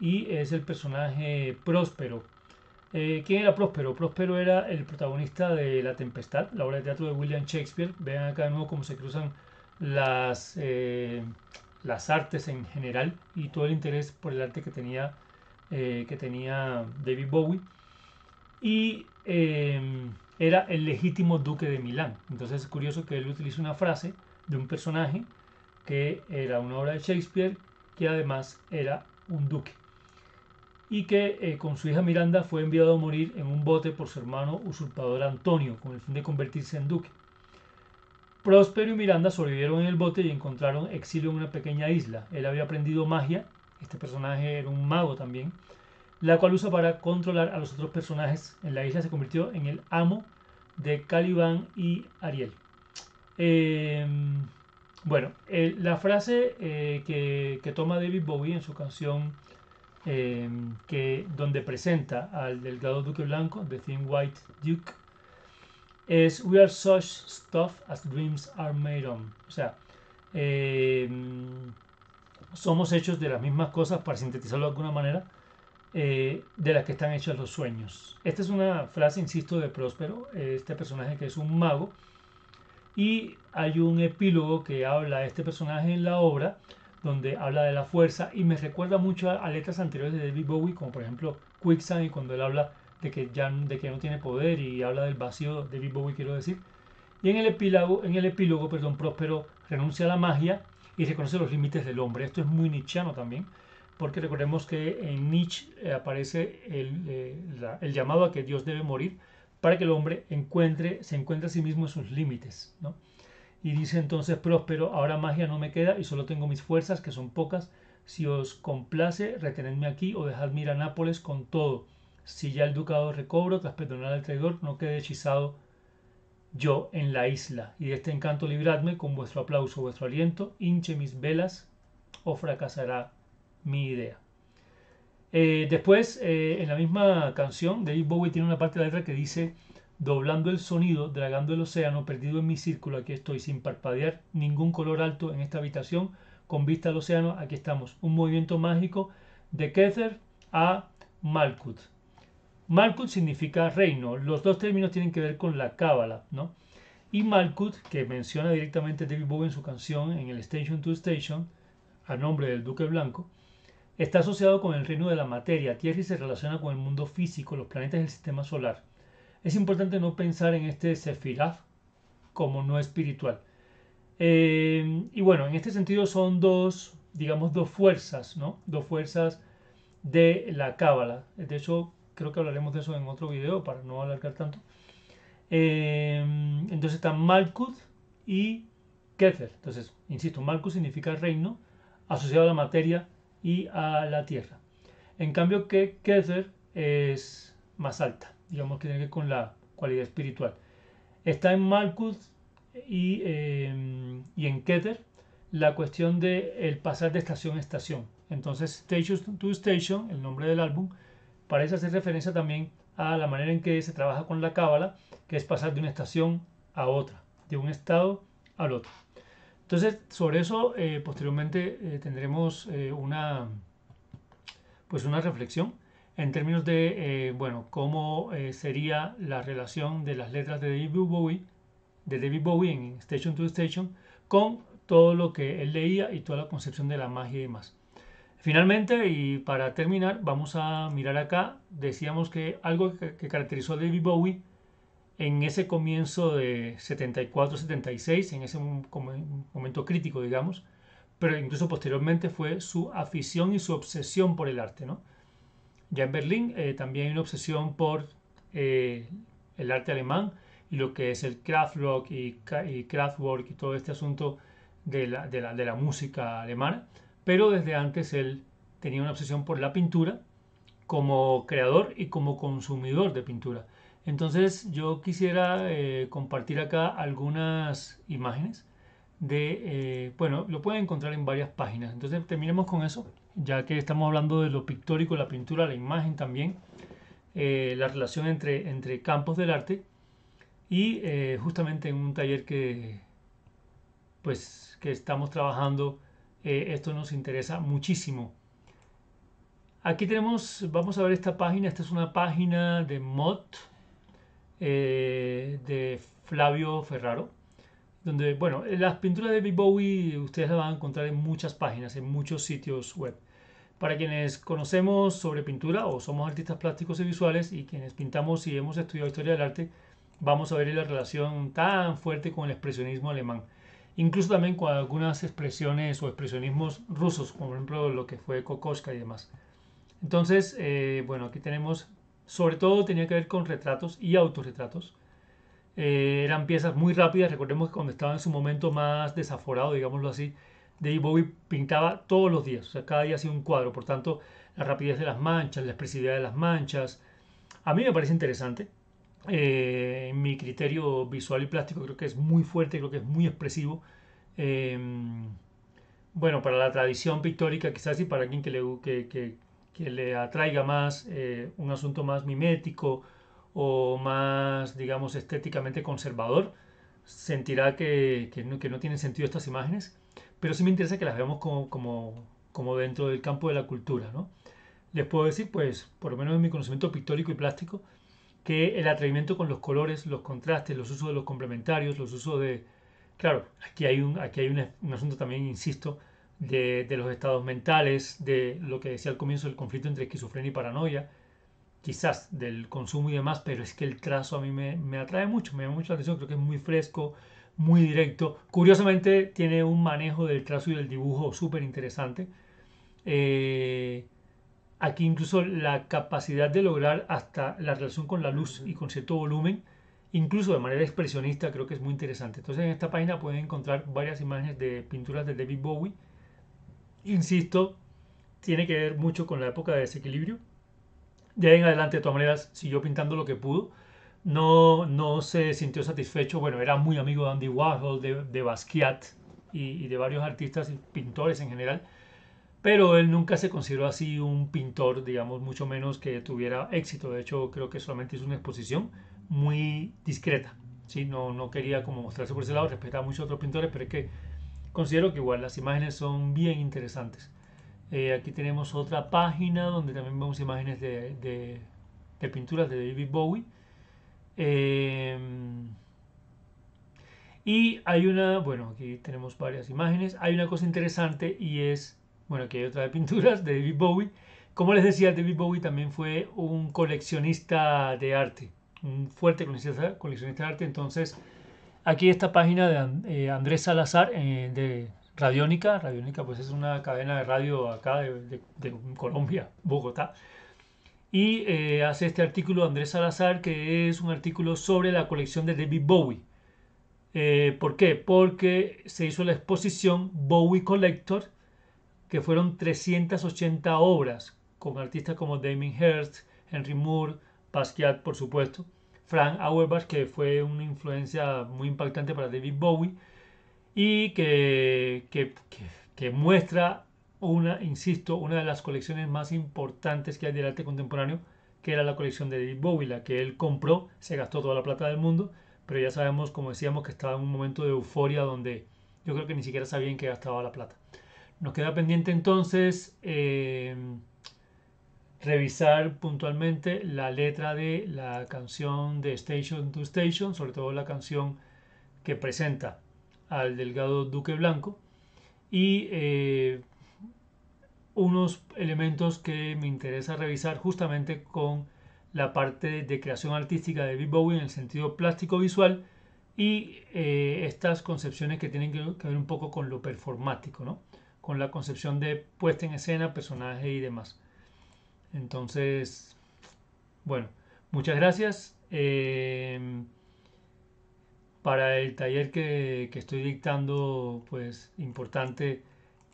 y es el personaje Próspero eh, ¿Quién era Próspero? Próspero era el protagonista de La Tempestad, la obra de teatro de William Shakespeare. Vean acá de nuevo cómo se cruzan las, eh, las artes en general y todo el interés por el arte que tenía, eh, que tenía David Bowie. Y era el legítimo duque de Milán. Entonces es curioso que él utilice una frase de un personaje que era una obra de Shakespeare que además era un duque y que eh, con su hija Miranda fue enviado a morir en un bote por su hermano usurpador Antonio, con el fin de convertirse en duque. Próspero y Miranda sobrevivieron en el bote y encontraron exilio en una pequeña isla. Él había aprendido magia, este personaje era un mago también, la cual usa para controlar a los otros personajes. En la isla se convirtió en el amo de Caliban y Ariel. Em, bueno, la frase eh, que toma David Bowie en su canción Em, que, donde presenta al delgado duque blanco, The Thin White Duke, es We are such stuff as dreams are made on. O sea, em, somos hechos de las mismas cosas, para sintetizarlo de alguna manera, eh, de las que están hechos los sueños. Esta es una frase, insisto, de Próspero, este personaje que es un mago. Y hay un epílogo que habla de este personaje en la obra, donde habla de la fuerza y me recuerda mucho a, letras anteriores de David Bowie, como por ejemplo Quicksand, y cuando él habla de que ya de que no tiene poder y habla del vacío, de David Bowie quiero decir. Y en el epílogo, en el epílogo perdón, Próspero renuncia a la magia y reconoce los límites del hombre. Esto es muy nichiano también, porque recordemos que en Nietzsche eh, aparece eh, el, llamado a que Dios debe morir para que el hombre encuentre, se encuentre a sí mismo en sus límites. ¿no? Y dice entonces Próspero, ahora magia no me queda y solo tengo mis fuerzas, que son pocas. Si os complace, retenedme aquí o dejadme ir a Nápoles con todo. Si ya el ducado recobro, tras perdonar al traidor, no quede hechizado yo en la isla. Y de este encanto libradme con vuestro aplauso, vuestro aliento, hinche mis velas o fracasará mi idea. Eh, después, eh, en la misma canción, David Bowie tiene una parte de la letra que dice doblando el sonido, dragando el océano, perdido en mi círculo, aquí estoy, sin parpadear ningún color alto en esta habitación, con vista al océano, aquí estamos. Un movimiento mágico de Kether a Malkuth. Malkuth significa reino. Los dos términos tienen que ver con la cábala, ¿no? Y Malkut, que menciona directamente David Bowie en su canción en el Station to Station, a nombre del Duque Blanco, está asociado con el reino de la materia. Tierra y se relaciona con el mundo físico, los planetas del sistema solar es importante no pensar en este Sefiraf como no espiritual. Eh, y bueno, en este sentido son dos, digamos, dos fuerzas, ¿no? Dos fuerzas de la cábala. De hecho, creo que hablaremos de eso en otro video para no alargar tanto. Eh, entonces están Malkuth y Kether. Entonces, insisto, Malkuth significa reino asociado a la materia y a la tierra. En cambio que Kether es más alta digamos que tiene que ver con la cualidad espiritual. Está en Malkuth eh, y, en Keter la cuestión de el pasar de estación a estación. Entonces, Station to Station, el nombre del álbum, parece hacer referencia también a la manera en que se trabaja con la cábala, que es pasar de una estación a otra, de un estado al otro. Entonces, sobre eso eh, posteriormente eh, tendremos una, pues una reflexión en términos de, eh, bueno, cómo eh, sería la relación de las letras de David Bowie, de David Bowie en Station to Station, con todo lo que él leía y toda la concepción de la magia y demás. Finalmente, y para terminar, vamos a mirar acá, decíamos que algo que, caracterizó a David Bowie en ese comienzo de 74-76, en ese momento crítico, digamos, pero incluso posteriormente fue su afición y su obsesión por el arte, ¿no? Ya en Berlín eh, también hay una obsesión por eh, el arte alemán y lo que es el Kraftwerk y, y work y todo este asunto de la, música alemana. Pero desde antes él tenía una obsesión por la pintura como creador y como consumidor de pintura. Entonces yo quisiera eh, compartir acá algunas imágenes de, bueno, lo pueden encontrar en varias páginas. Entonces terminemos con eso ya que estamos hablando de lo pictórico, la pintura, la imagen también, eh, la relación entre, entre campos del arte y eh, justamente en un taller que pues que estamos trabajando eh, esto nos interesa muchísimo aquí tenemos vamos a ver esta página esta es una página de mod de Flavio Ferraro donde bueno las pinturas de Big Bowie ustedes las van a encontrar en muchas páginas en muchos sitios web para quienes conocemos sobre pintura o somos artistas plásticos y visuales y quienes pintamos y hemos estudiado historia del arte, vamos a ver la relación tan fuerte con el expresionismo alemán. Incluso también con algunas expresiones o expresionismos rusos, como por ejemplo lo que fue Kokoschka y demás. Entonces, eh, bueno, aquí tenemos, sobre todo tenía que ver con retratos y autorretratos. Eh, eran piezas muy rápidas, recordemos que cuando estaba en su momento más desaforado, digámoslo así, David Bowie pintaba todos los días, o sea, cada día hacía un cuadro, por tanto, la rapidez de las manchas, la expresividad de las manchas. A mí me parece interesante. en eh, mi criterio visual y plástico creo que es muy fuerte, creo que es muy expresivo. Em, bueno, para la tradición pictórica quizás y para quien que le, que, le atraiga más eh, un asunto más mimético o más, digamos, estéticamente conservador, sentirá que, no, no tienen sentido estas imágenes pero sí me interesa que las veamos como, dentro del campo de la cultura, ¿no? Les puedo decir, pues, por lo menos en mi conocimiento pictórico y plástico, que el atrevimiento con los colores, los contrastes, los usos de los complementarios, los usos de... Claro, aquí hay un, aquí hay asunto también, insisto, de, los estados mentales, de lo que decía al comienzo del conflicto entre esquizofrenia y paranoia, quizás del consumo y demás, pero es que el trazo a mí me, me atrae mucho, me llama mucho la atención, creo que es muy fresco, muy directo. Curiosamente tiene un manejo del trazo y del dibujo súper interesante. Eh, aquí incluso la capacidad de lograr hasta la relación con la luz y con cierto volumen, incluso de manera expresionista, creo que es muy interesante. Entonces en esta página pueden encontrar varias imágenes de pinturas de David Bowie. Insisto, tiene que ver mucho con la época de desequilibrio. De ahí en adelante, de todas maneras, siguió pintando lo que pudo no, se sintió satisfecho. Bueno, era muy amigo de Andy Warhol, de, Basquiat y, de varios artistas y pintores en general. Pero él nunca se consideró así un pintor, digamos, mucho menos que tuviera éxito. De hecho, creo que solamente hizo una exposición muy discreta. ¿sí? No, no quería como mostrarse por ese lado, respetaba mucho a otros pintores, pero es que considero que igual las imágenes son bien interesantes. Eh, aquí tenemos otra página donde también vemos imágenes de pinturas de David Bowie Em, y hay una, bueno, aquí tenemos varias imágenes. Hay una cosa interesante y es, bueno, aquí hay otra de pinturas de David Bowie. Como les decía, David Bowie también fue un coleccionista de arte, un fuerte coleccionista, coleccionista de arte. Entonces, aquí esta página de eh, Andrés Salazar eh, de Radiónica. Radiónica, pues es una cadena de radio acá de Colombia, Bogotá. Y eh, hace este artículo Andrés Salazar, que es un artículo sobre la colección de David Bowie. Eh, ¿Por qué? Porque se hizo la exposición Bowie Collector, que fueron 380 obras con artistas como Damien Hirst, Henry Moore, pasquiat por supuesto, Frank Auerbach, que fue una influencia muy impactante para David Bowie y que muestra una, insisto, una de las colecciones más importantes que hay del arte contemporáneo, que era la colección de David Bowie, la que él compró, se gastó toda la plata del mundo, pero ya sabemos, como decíamos, que estaba en un momento de euforia donde yo creo que ni siquiera sabían que gastaba la plata. Nos queda pendiente entonces eh, revisar puntualmente la letra de la canción de Station to Station, sobre todo la canción que presenta al delgado Duque Blanco, y eh, unos elementos que me interesa revisar justamente con la parte de creación artística de Big en el sentido plástico visual y eh, estas concepciones que tienen que, ver un poco con lo performático, ¿no? con la concepción de puesta en escena, personaje y demás. Entonces, bueno, muchas gracias. Eh, para el taller que, que estoy dictando, pues importante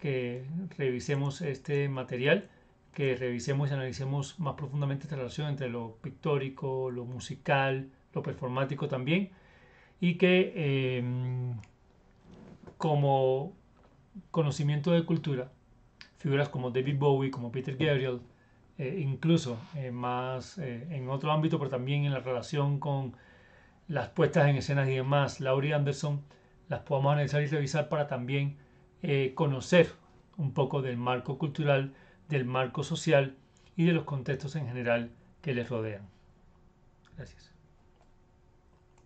que revisemos este material, que revisemos y analicemos más profundamente esta relación entre lo pictórico, lo musical, lo performático también, y que em, como conocimiento de cultura, figuras como David Bowie, como Peter Gabriel, eh, incluso eh, más eh, en otro ámbito, pero también en la relación con las puestas en escenas y demás, Laurie Anderson, las podamos analizar y revisar para también eh, conocer un poco del marco cultural, del marco social y de los contextos en general que les rodean. Gracias.